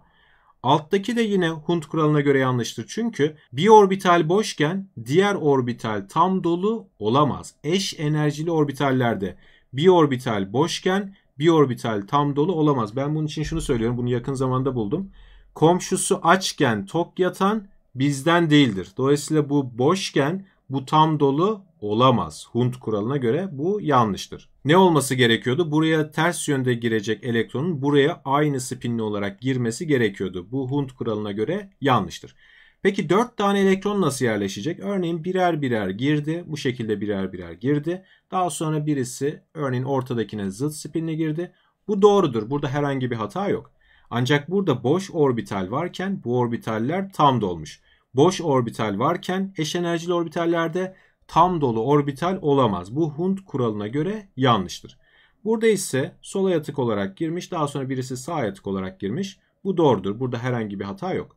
Alttaki de yine Hund kuralına göre yanlıştır. Çünkü bir orbital boşken diğer orbital tam dolu olamaz. Eş enerjili orbitallerde bir orbital boşken bir orbital tam dolu olamaz. Ben bunun için şunu söylüyorum. Bunu yakın zamanda buldum. Komşusu açken tok yatan bizden değildir. Dolayısıyla bu boşken bu tam dolu olamaz. Hund kuralına göre bu yanlıştır. Ne olması gerekiyordu? Buraya ters yönde girecek elektronun buraya aynı spinli olarak girmesi gerekiyordu. Bu Hund kuralına göre yanlıştır. Peki 4 tane elektron nasıl yerleşecek? Örneğin birer birer girdi. Bu şekilde birer birer girdi. Daha sonra birisi örneğin ortadakine zıt spinli girdi. Bu doğrudur. Burada herhangi bir hata yok. Ancak burada boş orbital varken bu orbitaller tam dolmuş. Boş orbital varken eş enerjili orbitallerde tam dolu orbital olamaz. Bu Hund kuralına göre yanlıştır. Burada ise sola yatık olarak girmiş. Daha sonra birisi sağ yatık olarak girmiş. Bu doğrudur. Burada herhangi bir hata yok.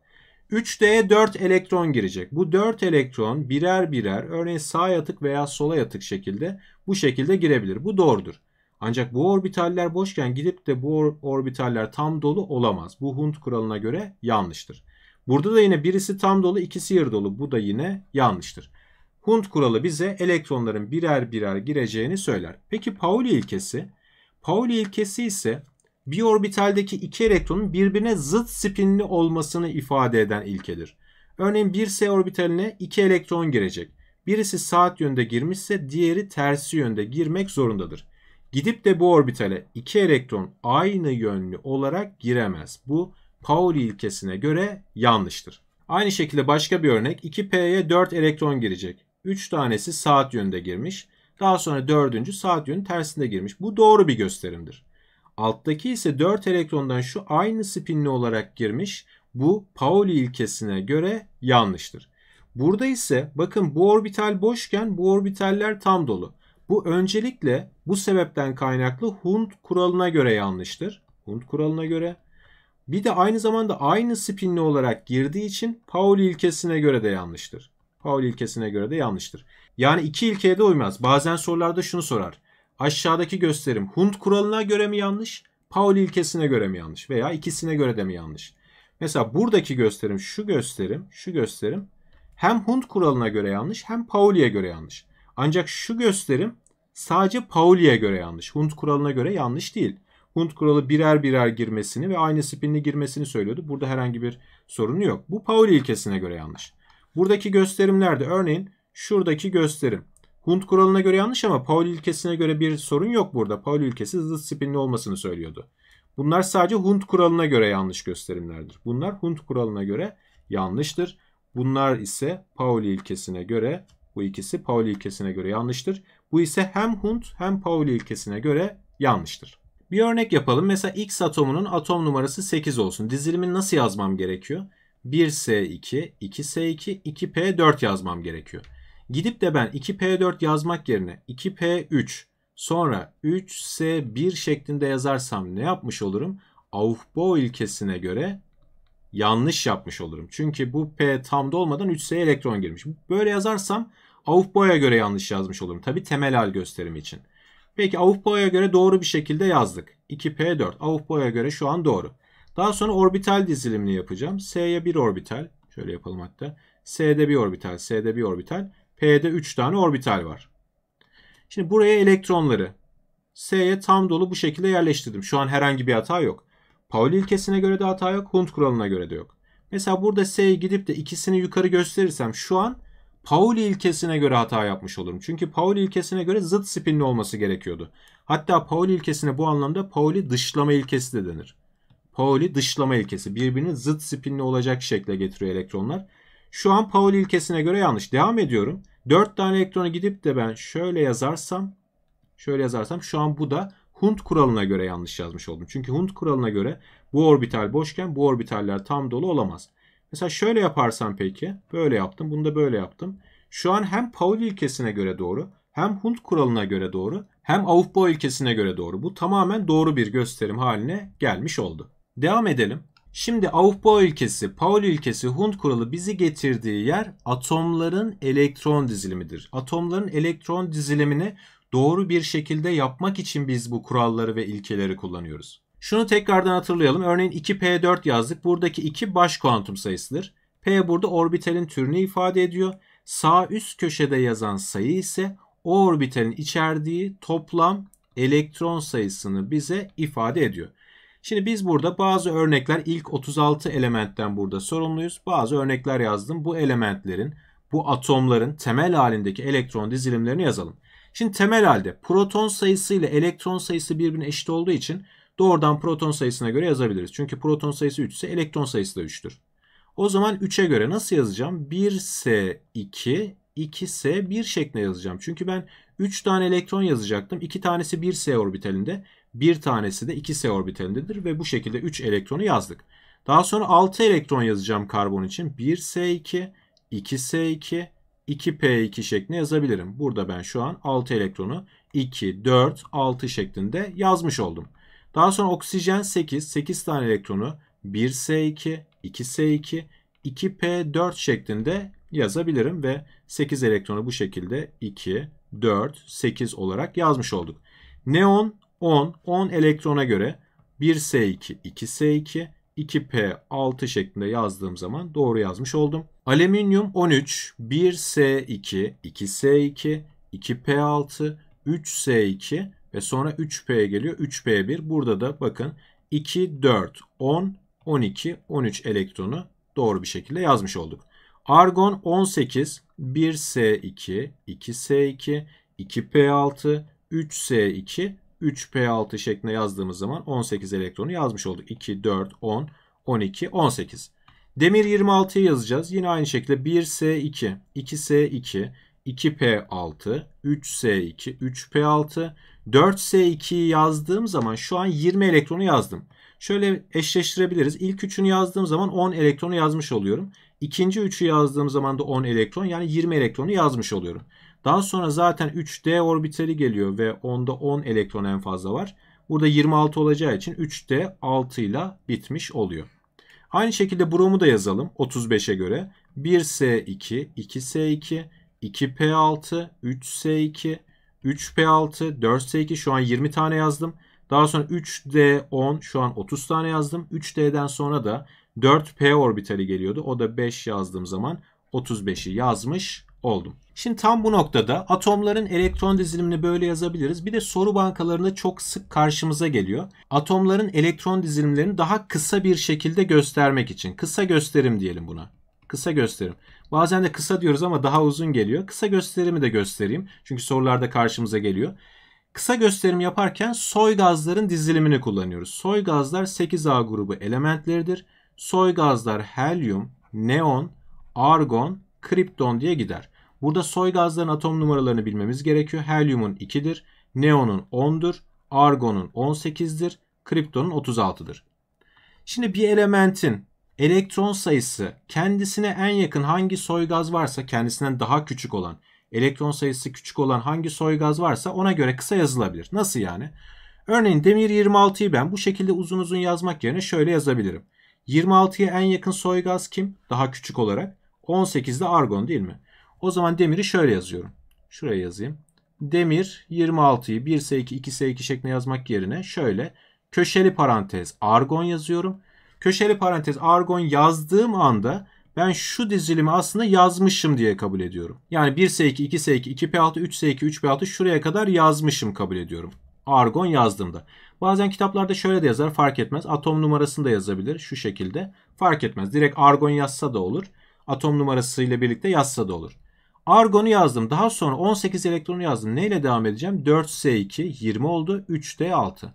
3D'ye 4 elektron girecek. Bu 4 elektron birer birer örneğin sağ yatık veya sola yatık şekilde bu şekilde girebilir. Bu doğrudur. Ancak bu orbitaller boşken gidip de bu orbitaller tam dolu olamaz. Bu Hund kuralına göre yanlıştır. Burada da yine birisi tam dolu ikisi yarı dolu. Bu da yine yanlıştır. Hund kuralı bize elektronların birer birer gireceğini söyler. Peki Pauli ilkesi? Pauli ilkesi ise bir orbitaldeki iki elektronun birbirine zıt spinli olmasını ifade eden ilkedir. Örneğin 1s orbitaline iki elektron girecek. Birisi saat yönde girmişse diğeri tersi yönde girmek zorundadır. Gidip de bu orbitale iki elektron aynı yönlü olarak giremez. Bu Pauli ilkesine göre yanlıştır. Aynı şekilde başka bir örnek 2p'ye 4 elektron girecek. 3 tanesi saat yönünde girmiş. Daha sonra dördüncü saat yönü tersinde girmiş. Bu doğru bir gösterimdir. Alttaki ise 4 elektrondan şu aynı spinli olarak girmiş. Bu Pauli ilkesine göre yanlıştır. Burada ise bakın bu orbital boşken bu orbitaller tam dolu. Bu öncelikle bu sebepten kaynaklı Hund kuralına göre yanlıştır. Hund kuralına göre. Bir de aynı zamanda aynı spinli olarak girdiği için Pauli ilkesine göre de yanlıştır. Paul ilkesine göre de yanlıştır. Yani iki ilkeye de uymaz. Bazen sorularda şunu sorar. Aşağıdaki gösterim Hund kuralına göre mi yanlış? Pauli ilkesine göre mi yanlış? Veya ikisine göre de mi yanlış? Mesela buradaki gösterim şu gösterim, şu gösterim hem Hund kuralına göre yanlış hem Pauli'ye göre yanlış. Ancak şu gösterim sadece Pauli'ye göre yanlış. Hund kuralına göre yanlış değil. Hund kuralı birer birer girmesini ve aynı spinli girmesini söylüyordu. Burada herhangi bir sorunu yok. Bu Pauli ilkesine göre yanlış. Buradaki gösterimlerde örneğin şuradaki gösterim. Hund kuralına göre yanlış ama Pauli ilkesine göre bir sorun yok burada. Pauli ilkesi zıt spinli olmasını söylüyordu. Bunlar sadece Hund kuralına göre yanlış gösterimlerdir. Bunlar Hund kuralına göre yanlıştır. Bunlar ise Pauli ilkesine göre bu ikisi Pauli ilkesine göre yanlıştır. Bu ise hem Hund hem Pauli ilkesine göre yanlıştır. Bir örnek yapalım. Mesela X atomunun atom numarası 8 olsun. Dizilimi nasıl yazmam gerekiyor? 1S2, 2S2, 2P4 yazmam gerekiyor. Gidip de ben 2P4 yazmak yerine 2P3 sonra 3S1 şeklinde yazarsam ne yapmış olurum? Aufbau ilkesine göre yanlış yapmış olurum. Çünkü bu P tam dolmadan 3 s elektron girmiş. Böyle yazarsam Avbo'ya göre yanlış yazmış olurum. Tabi temel hal gösterimi için. Peki Avbo'ya göre doğru bir şekilde yazdık. 2P4 Avbo'ya göre şu an doğru. Daha sonra orbital dizilimini yapacağım. S'ye bir orbital. Şöyle yapalım hatta. S'de bir orbital, S'de bir orbital. P'de 3 tane orbital var. Şimdi buraya elektronları S'ye tam dolu bu şekilde yerleştirdim. Şu an herhangi bir hata yok. Pauli ilkesine göre de hata yok. Hund kuralına göre de yok. Mesela burada S'ye gidip de ikisini yukarı gösterirsem şu an Pauli ilkesine göre hata yapmış olurum. Çünkü Pauli ilkesine göre zıt spinli olması gerekiyordu. Hatta Pauli ilkesine bu anlamda Pauli dışlama ilkesi de denir. Pauli dışlama ilkesi. birbirini zıt spinli olacak şekle getiriyor elektronlar. Şu an Pauli ilkesine göre yanlış. Devam ediyorum. 4 tane elektronu gidip de ben şöyle yazarsam şöyle yazarsam şu an bu da Hund kuralına göre yanlış yazmış oldum. Çünkü Hund kuralına göre bu orbital boşken bu orbitaller tam dolu olamaz. Mesela şöyle yaparsam peki böyle yaptım bunu da böyle yaptım. Şu an hem Pauli ilkesine göre doğru hem Hund kuralına göre doğru hem Aufbau ilkesine göre doğru. Bu tamamen doğru bir gösterim haline gelmiş oldu. Devam edelim. Şimdi Avrupa ilkesi, Pauli ilkesi, Hund kuralı bizi getirdiği yer atomların elektron dizilimidir. Atomların elektron dizilimini doğru bir şekilde yapmak için biz bu kuralları ve ilkeleri kullanıyoruz. Şunu tekrardan hatırlayalım. Örneğin 2p4 yazdık. Buradaki 2 baş kuantum sayısıdır. p burada orbitalin türünü ifade ediyor. Sağ üst köşede yazan sayı ise o orbitalin içerdiği toplam elektron sayısını bize ifade ediyor. Şimdi biz burada bazı örnekler ilk 36 elementten burada sorumluyuz. Bazı örnekler yazdım. Bu elementlerin, bu atomların temel halindeki elektron dizilimlerini yazalım. Şimdi temel halde proton sayısı ile elektron sayısı birbirine eşit olduğu için doğrudan proton sayısına göre yazabiliriz. Çünkü proton sayısı 3 ise elektron sayısı da 3'tür. O zaman 3'e göre nasıl yazacağım? 1S2, 2S1 şeklinde yazacağım. Çünkü ben 3 tane elektron yazacaktım. 2 tanesi 1S orbitalinde. Bir tanesi de 2s orbitalindedir ve bu şekilde 3 elektronu yazdık. Daha sonra 6 elektron yazacağım karbon için. 1s2, 2s2, 2p2 şeklinde yazabilirim. Burada ben şu an 6 elektronu 2, 4, 6 şeklinde yazmış oldum. Daha sonra oksijen 8, 8 tane elektronu 1s2, 2s2, 2p4 şeklinde yazabilirim ve 8 elektronu bu şekilde 2, 4, 8 olarak yazmış olduk. Neon 10, 10 elektrona göre 1S2, 2S2, 2P6 şeklinde yazdığım zaman doğru yazmış oldum. Alüminyum 13, 1S2, 2S2, 2P6, 3S2 ve sonra 3P geliyor 3P1. Burada da bakın 2, 4, 10, 12, 13 elektronu doğru bir şekilde yazmış olduk. Argon 18, 1S2, 2S2, 2P6, 3S2 3P6 şeklinde yazdığımız zaman 18 elektronu yazmış olduk. 2, 4, 10, 12, 18. Demir 26'ya yazacağız. Yine aynı şekilde 1S2, 2S2, 2P6, 3S2, 3P6, 4S2'yi yazdığım zaman şu an 20 elektronu yazdım. Şöyle eşleştirebiliriz. İlk üçünü yazdığım zaman 10 elektronu yazmış oluyorum. İkinci üçü yazdığım zaman da 10 elektron yani 20 elektronu yazmış oluyorum. Daha sonra zaten 3D orbitali geliyor ve onda 10 elektron en fazla var. Burada 26 olacağı için 3D 6 ile bitmiş oluyor. Aynı şekilde bromu da yazalım 35'e göre. 1S2, 2S2, 2P6, 3S2, 3P6, 4S2 şu an 20 tane yazdım. Daha sonra 3D10 şu an 30 tane yazdım. 3D'den sonra da 4P orbitali geliyordu. O da 5 yazdığım zaman 35'i yazmış oldum. Şimdi tam bu noktada atomların elektron dizilimini böyle yazabiliriz. Bir de soru bankalarında çok sık karşımıza geliyor. Atomların elektron dizilimlerini daha kısa bir şekilde göstermek için. Kısa gösterim diyelim buna. Kısa gösterim. Bazen de kısa diyoruz ama daha uzun geliyor. Kısa gösterimi de göstereyim. Çünkü sorularda karşımıza geliyor. Kısa gösterim yaparken soy gazların dizilimini kullanıyoruz. Soy gazlar 8A grubu elementleridir. Soy gazlar helyum, neon, argon, kripton diye gider. Burada soy gazların atom numaralarını bilmemiz gerekiyor. Helyumun 2'dir, neonun 10'dur, argonun 18'dir, kriptonun 36'dır. Şimdi bir elementin elektron sayısı kendisine en yakın hangi soy gaz varsa kendisinden daha küçük olan elektron sayısı küçük olan hangi soy gaz varsa ona göre kısa yazılabilir. Nasıl yani? Örneğin demir 26'yı ben bu şekilde uzun uzun yazmak yerine şöyle yazabilirim. 26'ya en yakın soy gaz kim? Daha küçük olarak. 18'de argon değil mi? O zaman demiri şöyle yazıyorum. Şuraya yazayım. Demir 26'yı 1S2 2S2 şeklinde yazmak yerine şöyle köşeli parantez argon yazıyorum. Köşeli parantez argon yazdığım anda ben şu dizilimi aslında yazmışım diye kabul ediyorum. Yani 1S2, 2S2, 2P6, 3S2, 3P6 şuraya kadar yazmışım kabul ediyorum. Argon yazdığımda. Bazen kitaplarda şöyle de yazar fark etmez. Atom numarasını da yazabilir şu şekilde. Fark etmez. Direkt argon yazsa da olur. Atom numarasıyla birlikte yazsa da olur. Argon'u yazdım. Daha sonra 18 elektronu yazdım. Neyle devam edeceğim? 4S2 20 oldu. 3D6.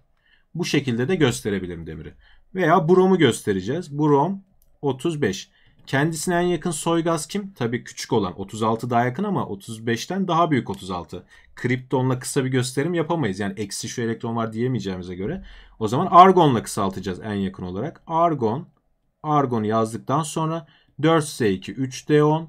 Bu şekilde de gösterebilirim demiri. Veya bromu göstereceğiz. Brom 35. Kendisine en yakın soy gaz kim? Tabii küçük olan. 36 daha yakın ama 35'ten daha büyük 36. Kriptonla kısa bir gösterim yapamayız. Yani eksi şu elektron var diyemeyeceğimize göre. O zaman argonla kısaltacağız en yakın olarak. Argon. Argon yazdıktan sonra 4S2 3D10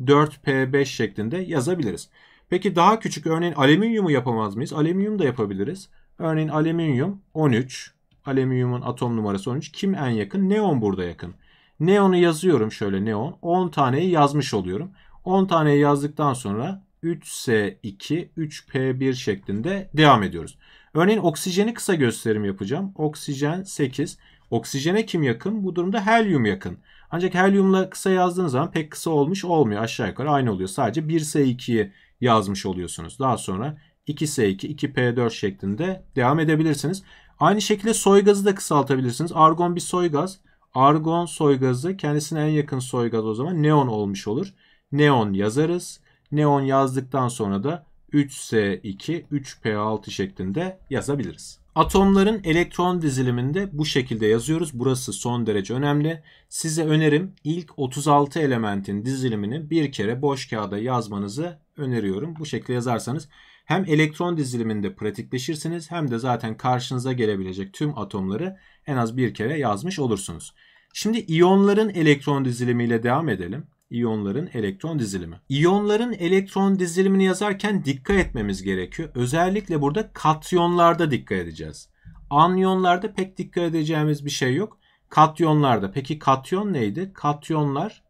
4P5 şeklinde yazabiliriz. Peki daha küçük örneğin alüminyumu yapamaz mıyız? Alüminyum da yapabiliriz. Örneğin alüminyum 13. Alüminyumun atom numarası 13. Kim en yakın? Neon burada yakın. Neon'u yazıyorum şöyle neon. 10 taneyi yazmış oluyorum. 10 taneyi yazdıktan sonra 3S2, 3P1 şeklinde devam ediyoruz. Örneğin oksijeni kısa gösterim yapacağım. Oksijen 8. Oksijene kim yakın? Bu durumda helyum yakın. Ancak helyumla kısa yazdığınız zaman pek kısa olmuş olmuyor. Aşağı yukarı aynı oluyor. Sadece 1S2'yi yazmış oluyorsunuz. Daha sonra 2S2, 2P4 şeklinde devam edebilirsiniz. Aynı şekilde soy gazı da kısaltabilirsiniz. Argon bir soy gaz. Argon soy gazı kendisine en yakın soy gaz o zaman neon olmuş olur. Neon yazarız. Neon yazdıktan sonra da 3S2, 3P6 şeklinde yazabiliriz. Atomların elektron diziliminde bu şekilde yazıyoruz. Burası son derece önemli. Size önerim ilk 36 elementin dizilimini bir kere boş kağıda yazmanızı öneriyorum. Bu şekilde yazarsanız hem elektron diziliminde pratikleşirsiniz hem de zaten karşınıza gelebilecek tüm atomları en az bir kere yazmış olursunuz. Şimdi iyonların elektron dizilimiyle devam edelim. İyonların elektron dizilimi. İyonların elektron dizilimini yazarken dikkat etmemiz gerekiyor. Özellikle burada katyonlarda dikkat edeceğiz. Anyonlarda pek dikkat edeceğimiz bir şey yok. Katyonlarda. Peki katyon neydi? Katyonlar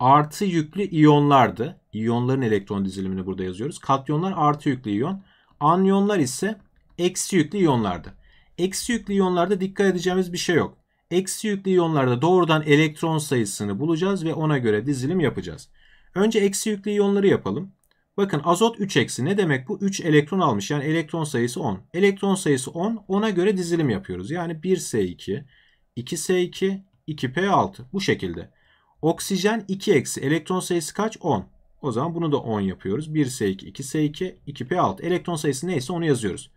artı yüklü iyonlardı. İyonların elektron dizilimini burada yazıyoruz. Katyonlar artı yüklü iyon. Anyonlar ise eksi yüklü iyonlardı. Eksi yüklü iyonlarda dikkat edeceğimiz bir şey yok. Eksi yüklü iyonlarda doğrudan elektron sayısını bulacağız ve ona göre dizilim yapacağız. Önce eksi yüklü iyonları yapalım. Bakın azot 3 eksi ne demek bu? 3 elektron almış yani elektron sayısı 10. Elektron sayısı 10 ona göre dizilim yapıyoruz. Yani 1S2, 2S2, 2P6 bu şekilde. Oksijen 2 eksi elektron sayısı kaç? 10. O zaman bunu da 10 yapıyoruz. 1S2, 2S2, 2P6 elektron sayısı neyse onu yazıyoruz.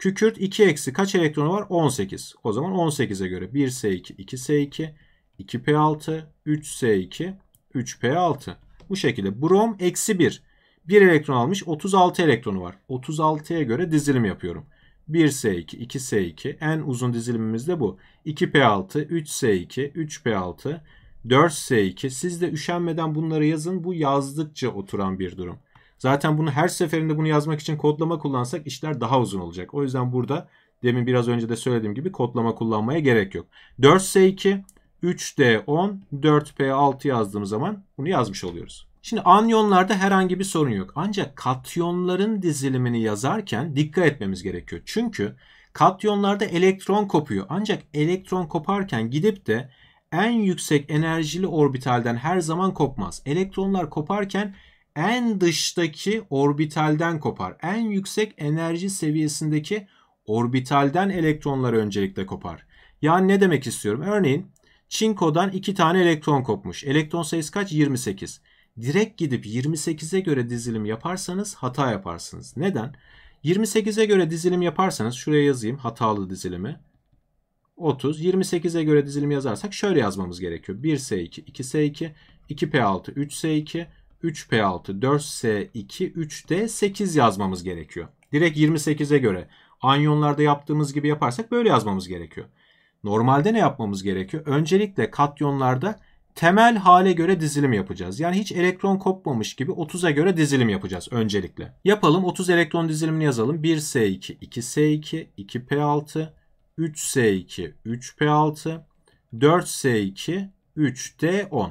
Kükürt 2 eksi kaç elektronu var? 18. O zaman 18'e göre 1S2, 2S2, 2P6, 3S2, 3P6. Bu şekilde brom eksi 1. 1 elektron almış 36 elektronu var. 36'ya göre dizilim yapıyorum. 1S2, 2S2 en uzun dizilimimiz de bu. 2P6, 3S2, 3P6, 4S2. Siz de üşenmeden bunları yazın. Bu yazdıkça oturan bir durum. Zaten bunu her seferinde bunu yazmak için kodlama kullansak işler daha uzun olacak. O yüzden burada demin biraz önce de söylediğim gibi kodlama kullanmaya gerek yok. 4S2, 3D10, 4P6 yazdığım zaman bunu yazmış oluyoruz. Şimdi anyonlarda herhangi bir sorun yok. Ancak katyonların dizilimini yazarken dikkat etmemiz gerekiyor. Çünkü katyonlarda elektron kopuyor. Ancak elektron koparken gidip de en yüksek enerjili orbitalden her zaman kopmaz. Elektronlar koparken en dıştaki orbitalden kopar. En yüksek enerji seviyesindeki orbitalden elektronları öncelikle kopar. Yani ne demek istiyorum? Örneğin çinkodan 2 tane elektron kopmuş. Elektron sayısı kaç? 28. Direkt gidip 28'e göre dizilim yaparsanız hata yaparsınız. Neden? 28'e göre dizilim yaparsanız şuraya yazayım hatalı dizilimi. 30. 28'e göre dizilim yazarsak şöyle yazmamız gerekiyor. 1S2, 2S2, 2P6, 3S2, 3P6, 4S2, 3D8 yazmamız gerekiyor. Direkt 28'e göre anyonlarda yaptığımız gibi yaparsak böyle yazmamız gerekiyor. Normalde ne yapmamız gerekiyor? Öncelikle katyonlarda temel hale göre dizilim yapacağız. Yani hiç elektron kopmamış gibi 30'a göre dizilim yapacağız öncelikle. Yapalım 30 elektron dizilimini yazalım. 1S2, 2S2, 2P6, 3S2, 3P6, 4S2, 3D10.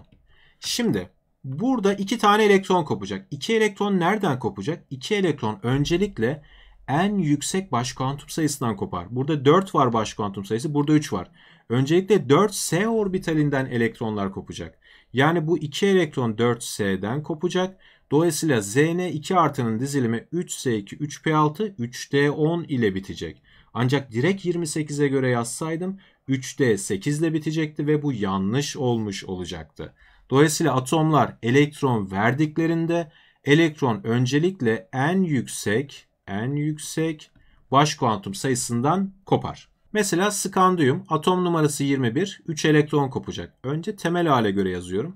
Şimdi Burada iki tane elektron kopacak. İki elektron nereden kopacak? İki elektron öncelikle en yüksek baş kuantum sayısından kopar. Burada 4 var baş kuantum sayısı, burada 3 var. Öncelikle 4s orbitalinden elektronlar kopacak. Yani bu iki elektron 4s'den kopacak. Dolayısıyla Zn2 artının dizilimi 3s2, 3p6, 3d10 ile bitecek. Ancak direkt 28'e göre yazsaydım 3d8 ile bitecekti ve bu yanlış olmuş olacaktı. Dolayısıyla atomlar elektron verdiklerinde elektron öncelikle en yüksek en yüksek baş kuantum sayısından kopar. Mesela skandiyum atom numarası 21 3 elektron kopacak. Önce temel hale göre yazıyorum.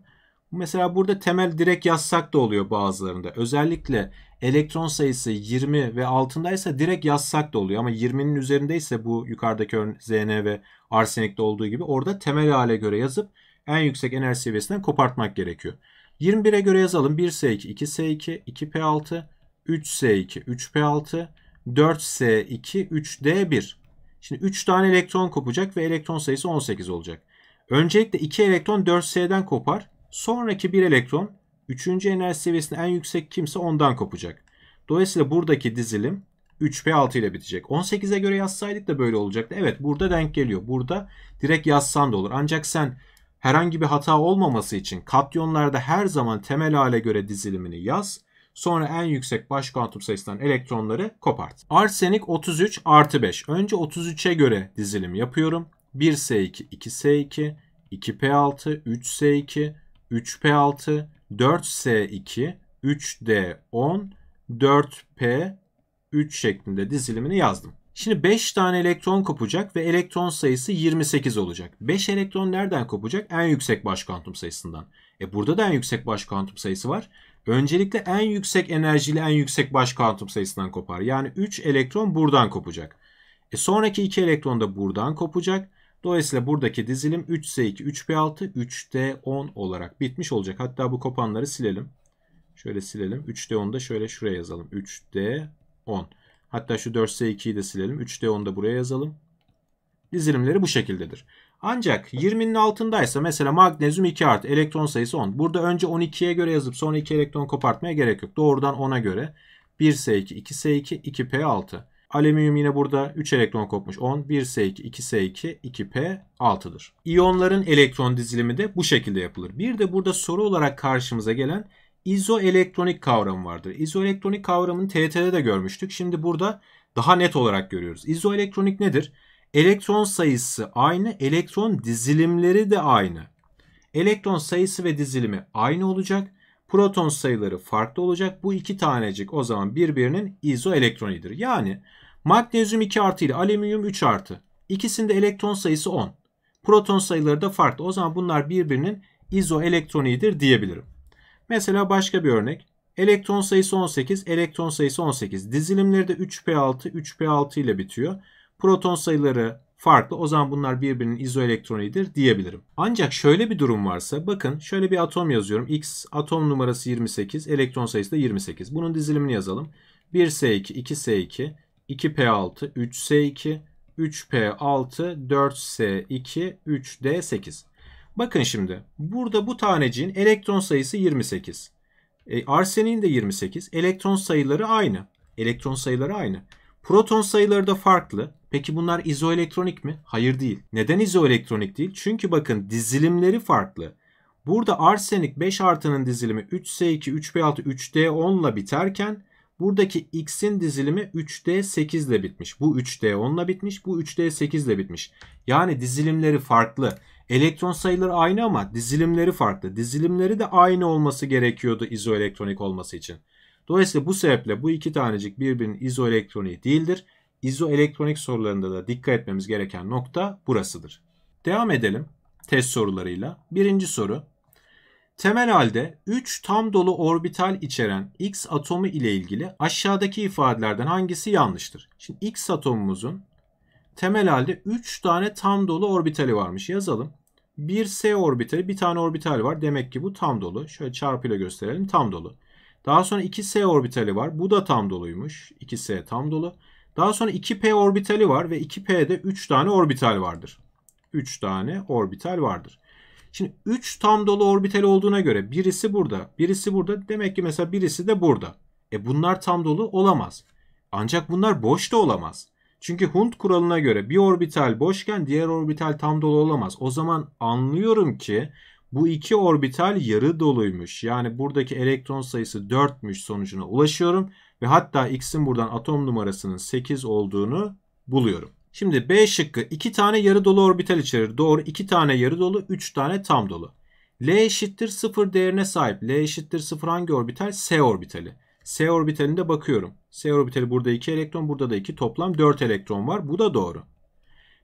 Mesela burada temel direkt yazsak da oluyor bazılarında. Özellikle elektron sayısı 20 ve altındaysa direkt yazsak da oluyor. Ama 20'nin üzerindeyse bu yukarıdaki örne, ZN ve arsenikte olduğu gibi orada temel hale göre yazıp en yüksek enerji seviyesinden kopartmak gerekiyor. 21'e göre yazalım. 1S2, 2S2, 2P6, 3S2, 3P6, 4S2, 3D1. Şimdi 3 tane elektron kopacak ve elektron sayısı 18 olacak. Öncelikle 2 elektron 4S'den kopar. Sonraki 1 elektron 3. enerji seviyesinde en yüksek kimse ondan kopacak. Dolayısıyla buradaki dizilim 3P6 ile bitecek. 18'e göre yazsaydık da böyle olacaktı. Evet burada denk geliyor. Burada direkt yazsan da olur. Ancak sen Herhangi bir hata olmaması için katyonlarda her zaman temel hale göre dizilimini yaz. Sonra en yüksek baş kuantum sayısından elektronları kopart. Arsenik 33 artı 5. Önce 33'e göre dizilim yapıyorum. 1S2, 2S2, 2P6, 3S2, 3P6, 4S2, 3D10, 4P3 şeklinde dizilimini yazdım. Şimdi 5 tane elektron kopacak ve elektron sayısı 28 olacak. 5 elektron nereden kopacak? En yüksek baş kuantum sayısından. E burada da en yüksek baş kuantum sayısı var. Öncelikle en yüksek enerjili en yüksek baş kuantum sayısından kopar. Yani 3 elektron buradan kopacak. E sonraki 2 elektron da buradan kopacak. Dolayısıyla buradaki dizilim 3S2, 3P6, 3D10 olarak bitmiş olacak. Hatta bu kopanları silelim. Şöyle silelim. 3D10'u da şöyle şuraya yazalım. 3D10. Hatta şu 4S2'yi de silelim. 3D10'u da buraya yazalım. Dizilimleri bu şekildedir. Ancak 20'nin altındaysa mesela magnezyum 2 artı elektron sayısı 10. Burada önce 12'ye göre yazıp sonra 2 elektron kopartmaya gerek yok. Doğrudan 10'a göre 1S2, 2S2, 2P6. Alüminyum yine burada 3 elektron kopmuş 10, 1S2, 2S2, 2P 6'dır. İyonların elektron dizilimi de bu şekilde yapılır. Bir de burada soru olarak karşımıza gelen izoelektronik kavramı vardır. İzoelektronik kavramını TET'de de görmüştük. Şimdi burada daha net olarak görüyoruz. İzoelektronik nedir? Elektron sayısı aynı, elektron dizilimleri de aynı. Elektron sayısı ve dizilimi aynı olacak. Proton sayıları farklı olacak. Bu iki tanecik o zaman birbirinin izoelektronidir. Yani magnezyum 2 artı ile alüminyum 3 artı. İkisinde elektron sayısı 10. Proton sayıları da farklı. O zaman bunlar birbirinin izoelektronidir diyebilirim. Mesela başka bir örnek. Elektron sayısı 18, elektron sayısı 18. Dizilimleri de 3p6, 3p6 ile bitiyor. Proton sayıları farklı. O zaman bunlar birbirinin izoelektronidir diyebilirim. Ancak şöyle bir durum varsa bakın şöyle bir atom yazıyorum. X atom numarası 28, elektron sayısı da 28. Bunun dizilimini yazalım. 1s2, 2s2, 2p6, 3s2, 3p6, 4s2, 3d8. Bakın şimdi burada bu taneciğin elektron sayısı 28. E, arsenin de 28. Elektron sayıları aynı. Elektron sayıları aynı. Proton sayıları da farklı. Peki bunlar izoelektronik mi? Hayır değil. Neden izoelektronik değil? Çünkü bakın dizilimleri farklı. Burada arsenik 5 artının dizilimi 3S2, 3P6, 3D10 ile biterken buradaki X'in dizilimi 3D8 ile bitmiş. Bu 3D10 ile bitmiş, bu 3D8 ile bitmiş. Yani dizilimleri farklı. Elektron sayıları aynı ama dizilimleri farklı. Dizilimleri de aynı olması gerekiyordu izoelektronik olması için. Dolayısıyla bu sebeple bu iki tanecik birbirinin izoelektroniği değildir. İzoelektronik sorularında da dikkat etmemiz gereken nokta burasıdır. Devam edelim test sorularıyla. Birinci soru. Temel halde 3 tam dolu orbital içeren X atomu ile ilgili aşağıdaki ifadelerden hangisi yanlıştır? Şimdi X atomumuzun temel halde 3 tane tam dolu orbitali varmış. Yazalım. Bir S orbitali bir tane orbital var. Demek ki bu tam dolu. Şöyle çarpıyla gösterelim. Tam dolu. Daha sonra 2S orbitali var. Bu da tam doluymuş. 2S tam dolu. Daha sonra 2P orbitali var ve 2P'de 3 tane orbital vardır. 3 tane orbital vardır. Şimdi 3 tam dolu orbital olduğuna göre birisi burada, birisi burada. Demek ki mesela birisi de burada. E bunlar tam dolu olamaz. Ancak bunlar boş da olamaz. Çünkü Hund kuralına göre bir orbital boşken diğer orbital tam dolu olamaz. O zaman anlıyorum ki bu iki orbital yarı doluymuş. Yani buradaki elektron sayısı 4'müş sonucuna ulaşıyorum. Ve hatta X'in buradan atom numarasının 8 olduğunu buluyorum. Şimdi B şıkkı 2 tane yarı dolu orbital içerir. Doğru 2 tane yarı dolu 3 tane tam dolu. L eşittir 0 değerine sahip. L eşittir 0 hangi orbital? S orbitali. S orbitalinde bakıyorum. S orbitali burada 2 elektron, burada da 2. Toplam 4 elektron var. Bu da doğru.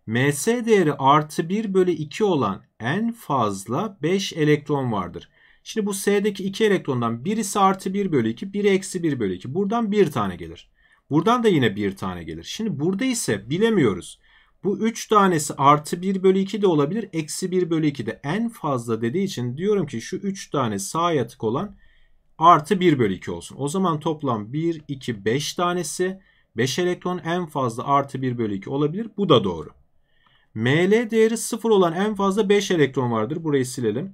MS değeri artı 1 bölü 2 olan en fazla 5 elektron vardır. Şimdi bu S'deki 2 elektrondan birisi artı 1 bölü 2, biri eksi 1 bölü 2. Buradan 1 tane gelir. Buradan da yine 1 tane gelir. Şimdi burada ise bilemiyoruz. Bu 3 tanesi artı 1 bölü 2 de olabilir. Eksi 1 bölü 2 de en fazla dediği için diyorum ki şu 3 tane sağ yatık olan artı 1 bölü 2 olsun. O zaman toplam 1, 2, 5 tanesi 5 elektron en fazla artı 1 bölü 2 olabilir. Bu da doğru. ML değeri 0 olan en fazla 5 elektron vardır. Burayı silelim.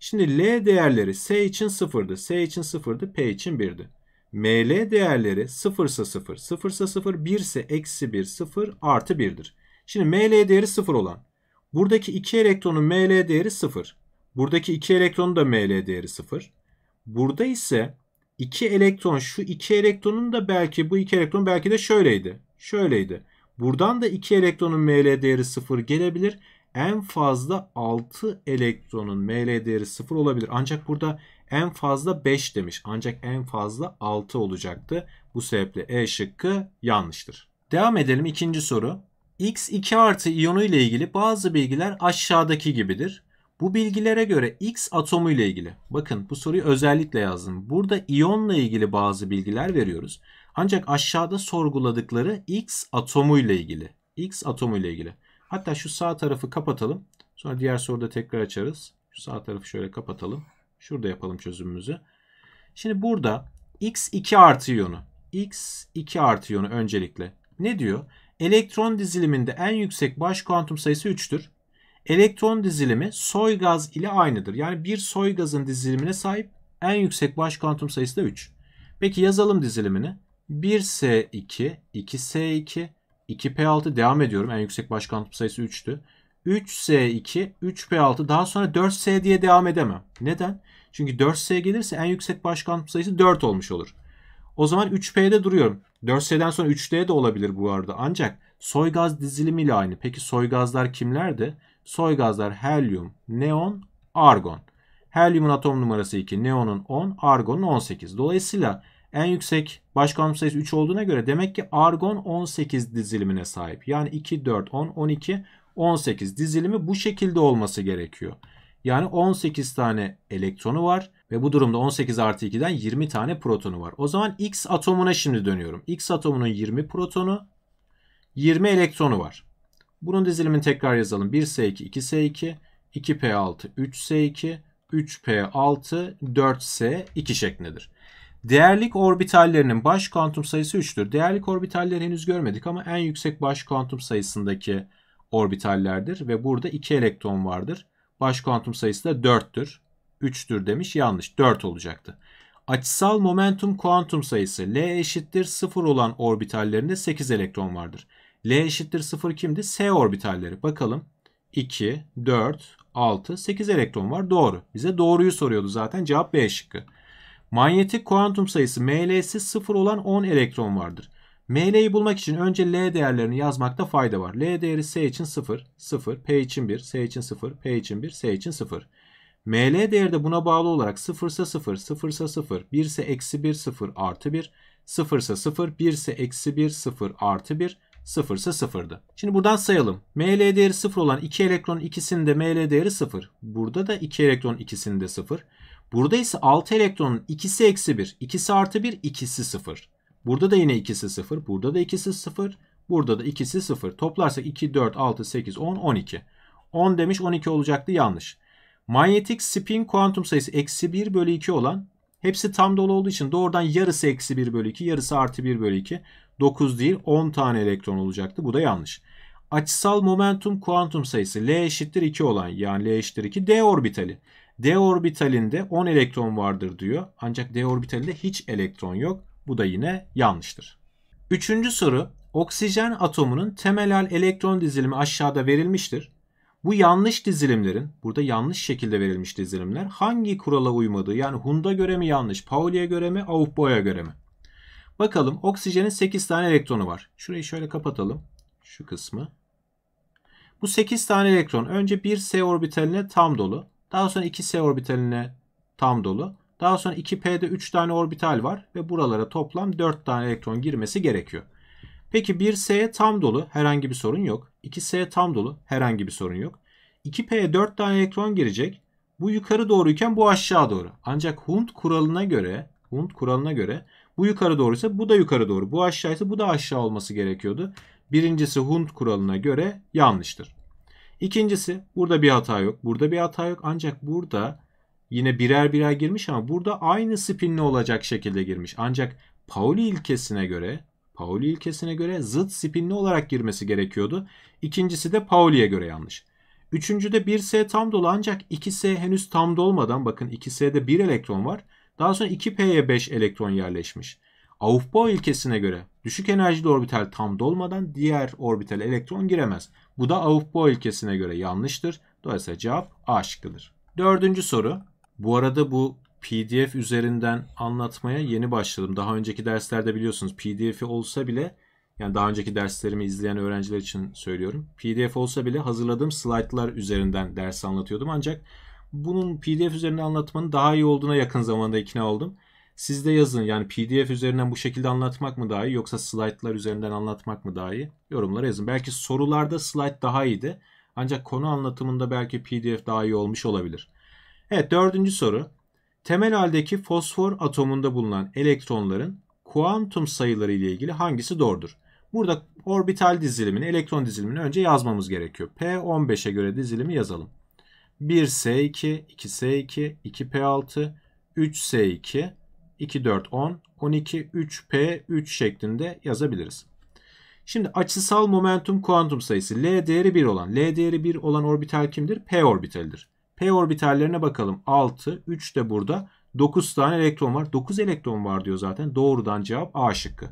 Şimdi L değerleri S için 0'dı. S için 0'dı. P için 1'di. ML değerleri 0 ise 0, 0 ise 0, 1 ise eksi 1, 0 artı 1'dir. Şimdi ML değeri 0 olan. Buradaki 2 elektronun ML değeri 0. Buradaki 2 elektronun da ML değeri 0. Burada ise iki elektron şu iki elektronun da belki bu iki elektron belki de şöyleydi. Şöyleydi. Buradan da iki elektronun ML değeri sıfır gelebilir. En fazla 6 elektronun ML değeri sıfır olabilir. Ancak burada en fazla 5 demiş. Ancak en fazla 6 olacaktı. Bu sebeple E şıkkı yanlıştır. Devam edelim ikinci soru. X2 artı iyonu ile ilgili bazı bilgiler aşağıdaki gibidir. Bu bilgilere göre X atomu ile ilgili. Bakın bu soruyu özellikle yazdım. Burada iyonla ilgili bazı bilgiler veriyoruz. Ancak aşağıda sorguladıkları X atomu ile ilgili. X atomu ile ilgili. Hatta şu sağ tarafı kapatalım. Sonra diğer soruda tekrar açarız. Şu sağ tarafı şöyle kapatalım. Şurada yapalım çözümümüzü. Şimdi burada X2 artı iyonu. X2 artı iyonu öncelikle. Ne diyor? Elektron diziliminde en yüksek baş kuantum sayısı 3'tür. Elektron dizilimi soy gaz ile aynıdır. Yani bir soy gazın dizilimine sahip en yüksek baş kuantum sayısı da 3. Peki yazalım dizilimini. 1S2, 2S2, 2P6 devam ediyorum. En yüksek baş kuantum sayısı 3'tü. 3S2, 3P6 daha sonra 4S diye devam edemem. Neden? Çünkü 4S gelirse en yüksek baş kuantum sayısı 4 olmuş olur. O zaman 3P'de duruyorum. 4S'den sonra 3D de olabilir bu arada. Ancak soy gaz dizilimiyle aynı. Peki soy gazlar kimlerdi? Soy gazlar helyum, neon, argon. Helyumun atom numarası 2, neonun 10, argonun 18. Dolayısıyla en yüksek başkanım sayısı 3 olduğuna göre demek ki argon 18 dizilimine sahip. Yani 2, 4, 10, 12, 18 dizilimi bu şekilde olması gerekiyor. Yani 18 tane elektronu var ve bu durumda 18 artı 2'den 20 tane protonu var. O zaman X atomuna şimdi dönüyorum. X atomunun 20 protonu, 20 elektronu var. Bunun dizilimini tekrar yazalım. 1S2, 2S2, 2P6, 3S2, 3P6, 4S2 şeklindedir. Değerlik orbitallerinin baş kuantum sayısı 3'tür. Değerlik orbitalleri henüz görmedik ama en yüksek baş kuantum sayısındaki orbitallerdir. Ve burada 2 elektron vardır. Baş kuantum sayısı da 4'tür. 3'tür demiş yanlış 4 olacaktı. Açısal momentum kuantum sayısı L eşittir 0 olan orbitallerinde 8 elektron vardır. L eşittir 0 kimdi? S orbitalleri. Bakalım. 2, 4, 6, 8 elektron var. Doğru. Bize doğruyu soruyordu zaten. Cevap B şıkkı. Manyetik kuantum sayısı ML'si 0 olan 10 elektron vardır. ML'yi bulmak için önce L değerlerini yazmakta fayda var. L değeri S için 0, 0, P için 1, S için 0, P için 1, S için 0. ML değeri de buna bağlı olarak 0 ise 0, 0 ise 0, 1 ise eksi 1, 0 artı 1, 0 ise 0, 1 ise eksi 1, 0 artı 1, 0 ise 0'dı. Şimdi buradan sayalım. ML değeri 0 olan 2 elektron ikisinde ML değeri 0. Burada da 2 elektron ikisinde 0. Burada ise 6 elektronun ikisi eksi 1, ikisi artı 1, ikisi 0. Burada da yine ikisi 0, burada da ikisi 0, burada da ikisi 0. Toplarsak 2, 4, 6, 8, 10, 12. 10 demiş 12 olacaktı yanlış. Manyetik spin kuantum sayısı eksi 1 bölü 2 olan hepsi tam dolu olduğu için doğrudan yarısı eksi 1 bölü 2 yarısı artı 1 bölü 2. 9 değil 10 tane elektron olacaktı. Bu da yanlış. Açısal momentum kuantum sayısı L eşittir 2 olan yani L eşittir 2 D orbitali. D orbitalinde 10 elektron vardır diyor. Ancak D orbitalinde hiç elektron yok. Bu da yine yanlıştır. Üçüncü soru oksijen atomunun temel al elektron dizilimi aşağıda verilmiştir. Bu yanlış dizilimlerin, burada yanlış şekilde verilmiş dizilimler hangi kurala uymadığı yani Hund'a göre mi yanlış, Pauli'ye göre mi, Aufbau'a göre mi? Bakalım oksijenin 8 tane elektronu var. Şurayı şöyle kapatalım. Şu kısmı. Bu 8 tane elektron önce bir s orbitaline tam dolu. Daha sonra 2s orbitaline tam dolu. Daha sonra 2p'de 3 tane orbital var ve buralara toplam 4 tane elektron girmesi gerekiyor. Peki 1s tam dolu herhangi bir sorun yok. 2s tam dolu herhangi bir sorun yok. 2p'ye 4 tane elektron girecek. Bu yukarı doğruyken bu aşağı doğru. Ancak Hund kuralına göre, Hund kuralına göre bu yukarı doğruysa bu da yukarı doğru. Bu aşağıysa bu da aşağı olması gerekiyordu. Birincisi Hund kuralına göre yanlıştır. İkincisi burada bir hata yok. Burada bir hata yok. Ancak burada yine birer birer girmiş ama burada aynı spinli olacak şekilde girmiş. Ancak Pauli ilkesine göre Pauli ilkesine göre zıt spinli olarak girmesi gerekiyordu. İkincisi de Pauli'ye göre yanlış. Üçüncüde 1S tam dolu ancak 2S henüz tam dolmadan bakın 2S'de 1 elektron var. Daha sonra 2P'ye 5 elektron yerleşmiş. Aufbau ilkesine göre düşük enerjili orbital tam dolmadan diğer orbital elektron giremez. Bu da Aufbau ilkesine göre yanlıştır. Dolayısıyla cevap A şıkkıdır. Dördüncü soru. Bu arada bu PDF üzerinden anlatmaya yeni başladım. Daha önceki derslerde biliyorsunuz PDF'i olsa bile yani daha önceki derslerimi izleyen öğrenciler için söylüyorum. PDF olsa bile hazırladığım slaytlar üzerinden ders anlatıyordum ancak bunun PDF üzerine anlatmanın daha iyi olduğuna yakın zamanda ikna oldum. Siz de yazın yani PDF üzerinden bu şekilde anlatmak mı daha iyi yoksa slaytlar üzerinden anlatmak mı daha iyi? Yorumlara yazın. Belki sorularda slayt daha iyiydi. Ancak konu anlatımında belki PDF daha iyi olmuş olabilir. Evet dördüncü soru. Temel haldeki fosfor atomunda bulunan elektronların kuantum sayıları ile ilgili hangisi doğrudur? Burada orbital dizilimini, elektron dizilimini önce yazmamız gerekiyor. P15'e göre dizilimi yazalım. 1S2, 2S2, 2P6, 3S2, 2, 4, 10, 12, 3P, 3 şeklinde yazabiliriz. Şimdi açısal momentum kuantum sayısı L değeri 1 olan, L değeri 1 olan orbital kimdir? P orbitalidir. P orbitallerine bakalım. 6, 3 de burada. 9 tane elektron var. 9 elektron var diyor zaten. Doğrudan cevap A şıkkı.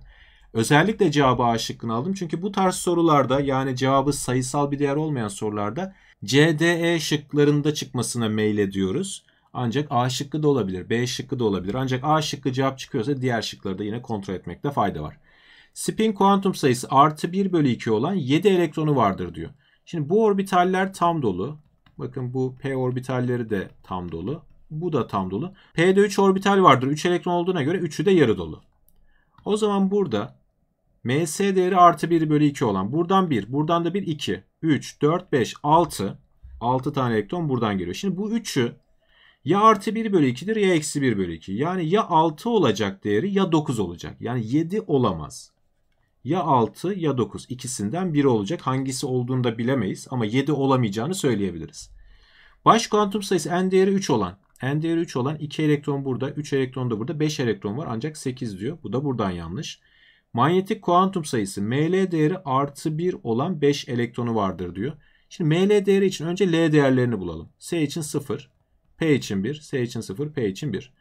Özellikle cevabı A şıkkını aldım. Çünkü bu tarz sorularda yani cevabı sayısal bir değer olmayan sorularda CDE şıklarında çıkmasına meylediyoruz. Ancak A şıkkı da olabilir, B şıkkı da olabilir. Ancak A şıkkı cevap çıkıyorsa diğer şıkları da yine kontrol etmekte fayda var. Spin kuantum sayısı artı 1 bölü 2 olan 7 elektronu vardır diyor. Şimdi bu orbitaller tam dolu. Bakın bu P orbitalleri de tam dolu. Bu da tam dolu. P'de 3 orbital vardır. 3 elektron olduğuna göre 3'ü de yarı dolu. O zaman burada ms değeri artı 1 bölü 2 olan buradan 1, buradan da 1, 2. 3, 4, 5, 6. 6 tane elektron buradan geliyor. Şimdi bu 3'ü ya artı 1 bölü 2'dir ya eksi 1 bölü 2. Yani ya 6 olacak değeri ya 9 olacak. Yani 7 olamaz. Ya 6 ya 9 ikisinden biri olacak. Hangisi olduğunu da bilemeyiz ama 7 olamayacağını söyleyebiliriz. Baş kuantum sayısı n değeri 3 olan. N değeri 3 olan 2 elektron burada, 3 elektron da burada, 5 elektron var ancak 8 diyor. Bu da buradan yanlış. Manyetik kuantum sayısı ML değeri artı 1 olan 5 elektronu vardır diyor. Şimdi ML değeri için önce L değerlerini bulalım. S için 0, P için 1, S için 0, P için 1.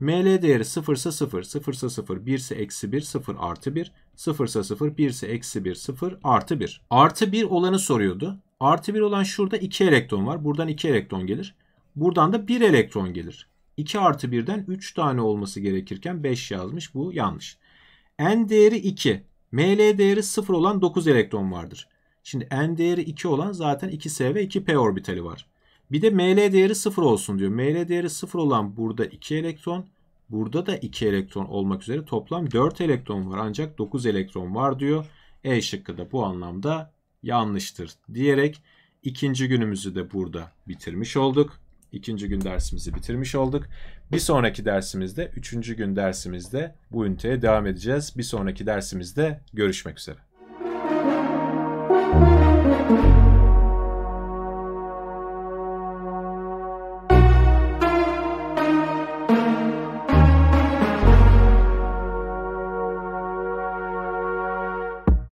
ML değeri 0 ise 0, 0 ise 0, 1 ise eksi 1, 0 artı 1, 0 ise 0, 1 ise eksi 1, 0 artı 1. Artı 1 olanı soruyordu. Artı 1 olan şurada 2 elektron var. Buradan 2 elektron gelir. Buradan da 1 elektron gelir. 2 artı 1'den 3 tane olması gerekirken 5 yazmış. Bu yanlış. N değeri 2. ML değeri 0 olan 9 elektron vardır. Şimdi N değeri 2 olan zaten 2S ve 2P orbitali var. Bir de ML değeri 0 olsun diyor. ML değeri 0 olan burada 2 elektron. Burada da 2 elektron olmak üzere toplam 4 elektron var ancak 9 elektron var diyor. E şıkkı da bu anlamda yanlıştır diyerek ikinci günümüzü de burada bitirmiş olduk ikinci gün dersimizi bitirmiş olduk. Bir sonraki dersimizde, üçüncü gün dersimizde bu üniteye devam edeceğiz. Bir sonraki dersimizde görüşmek üzere.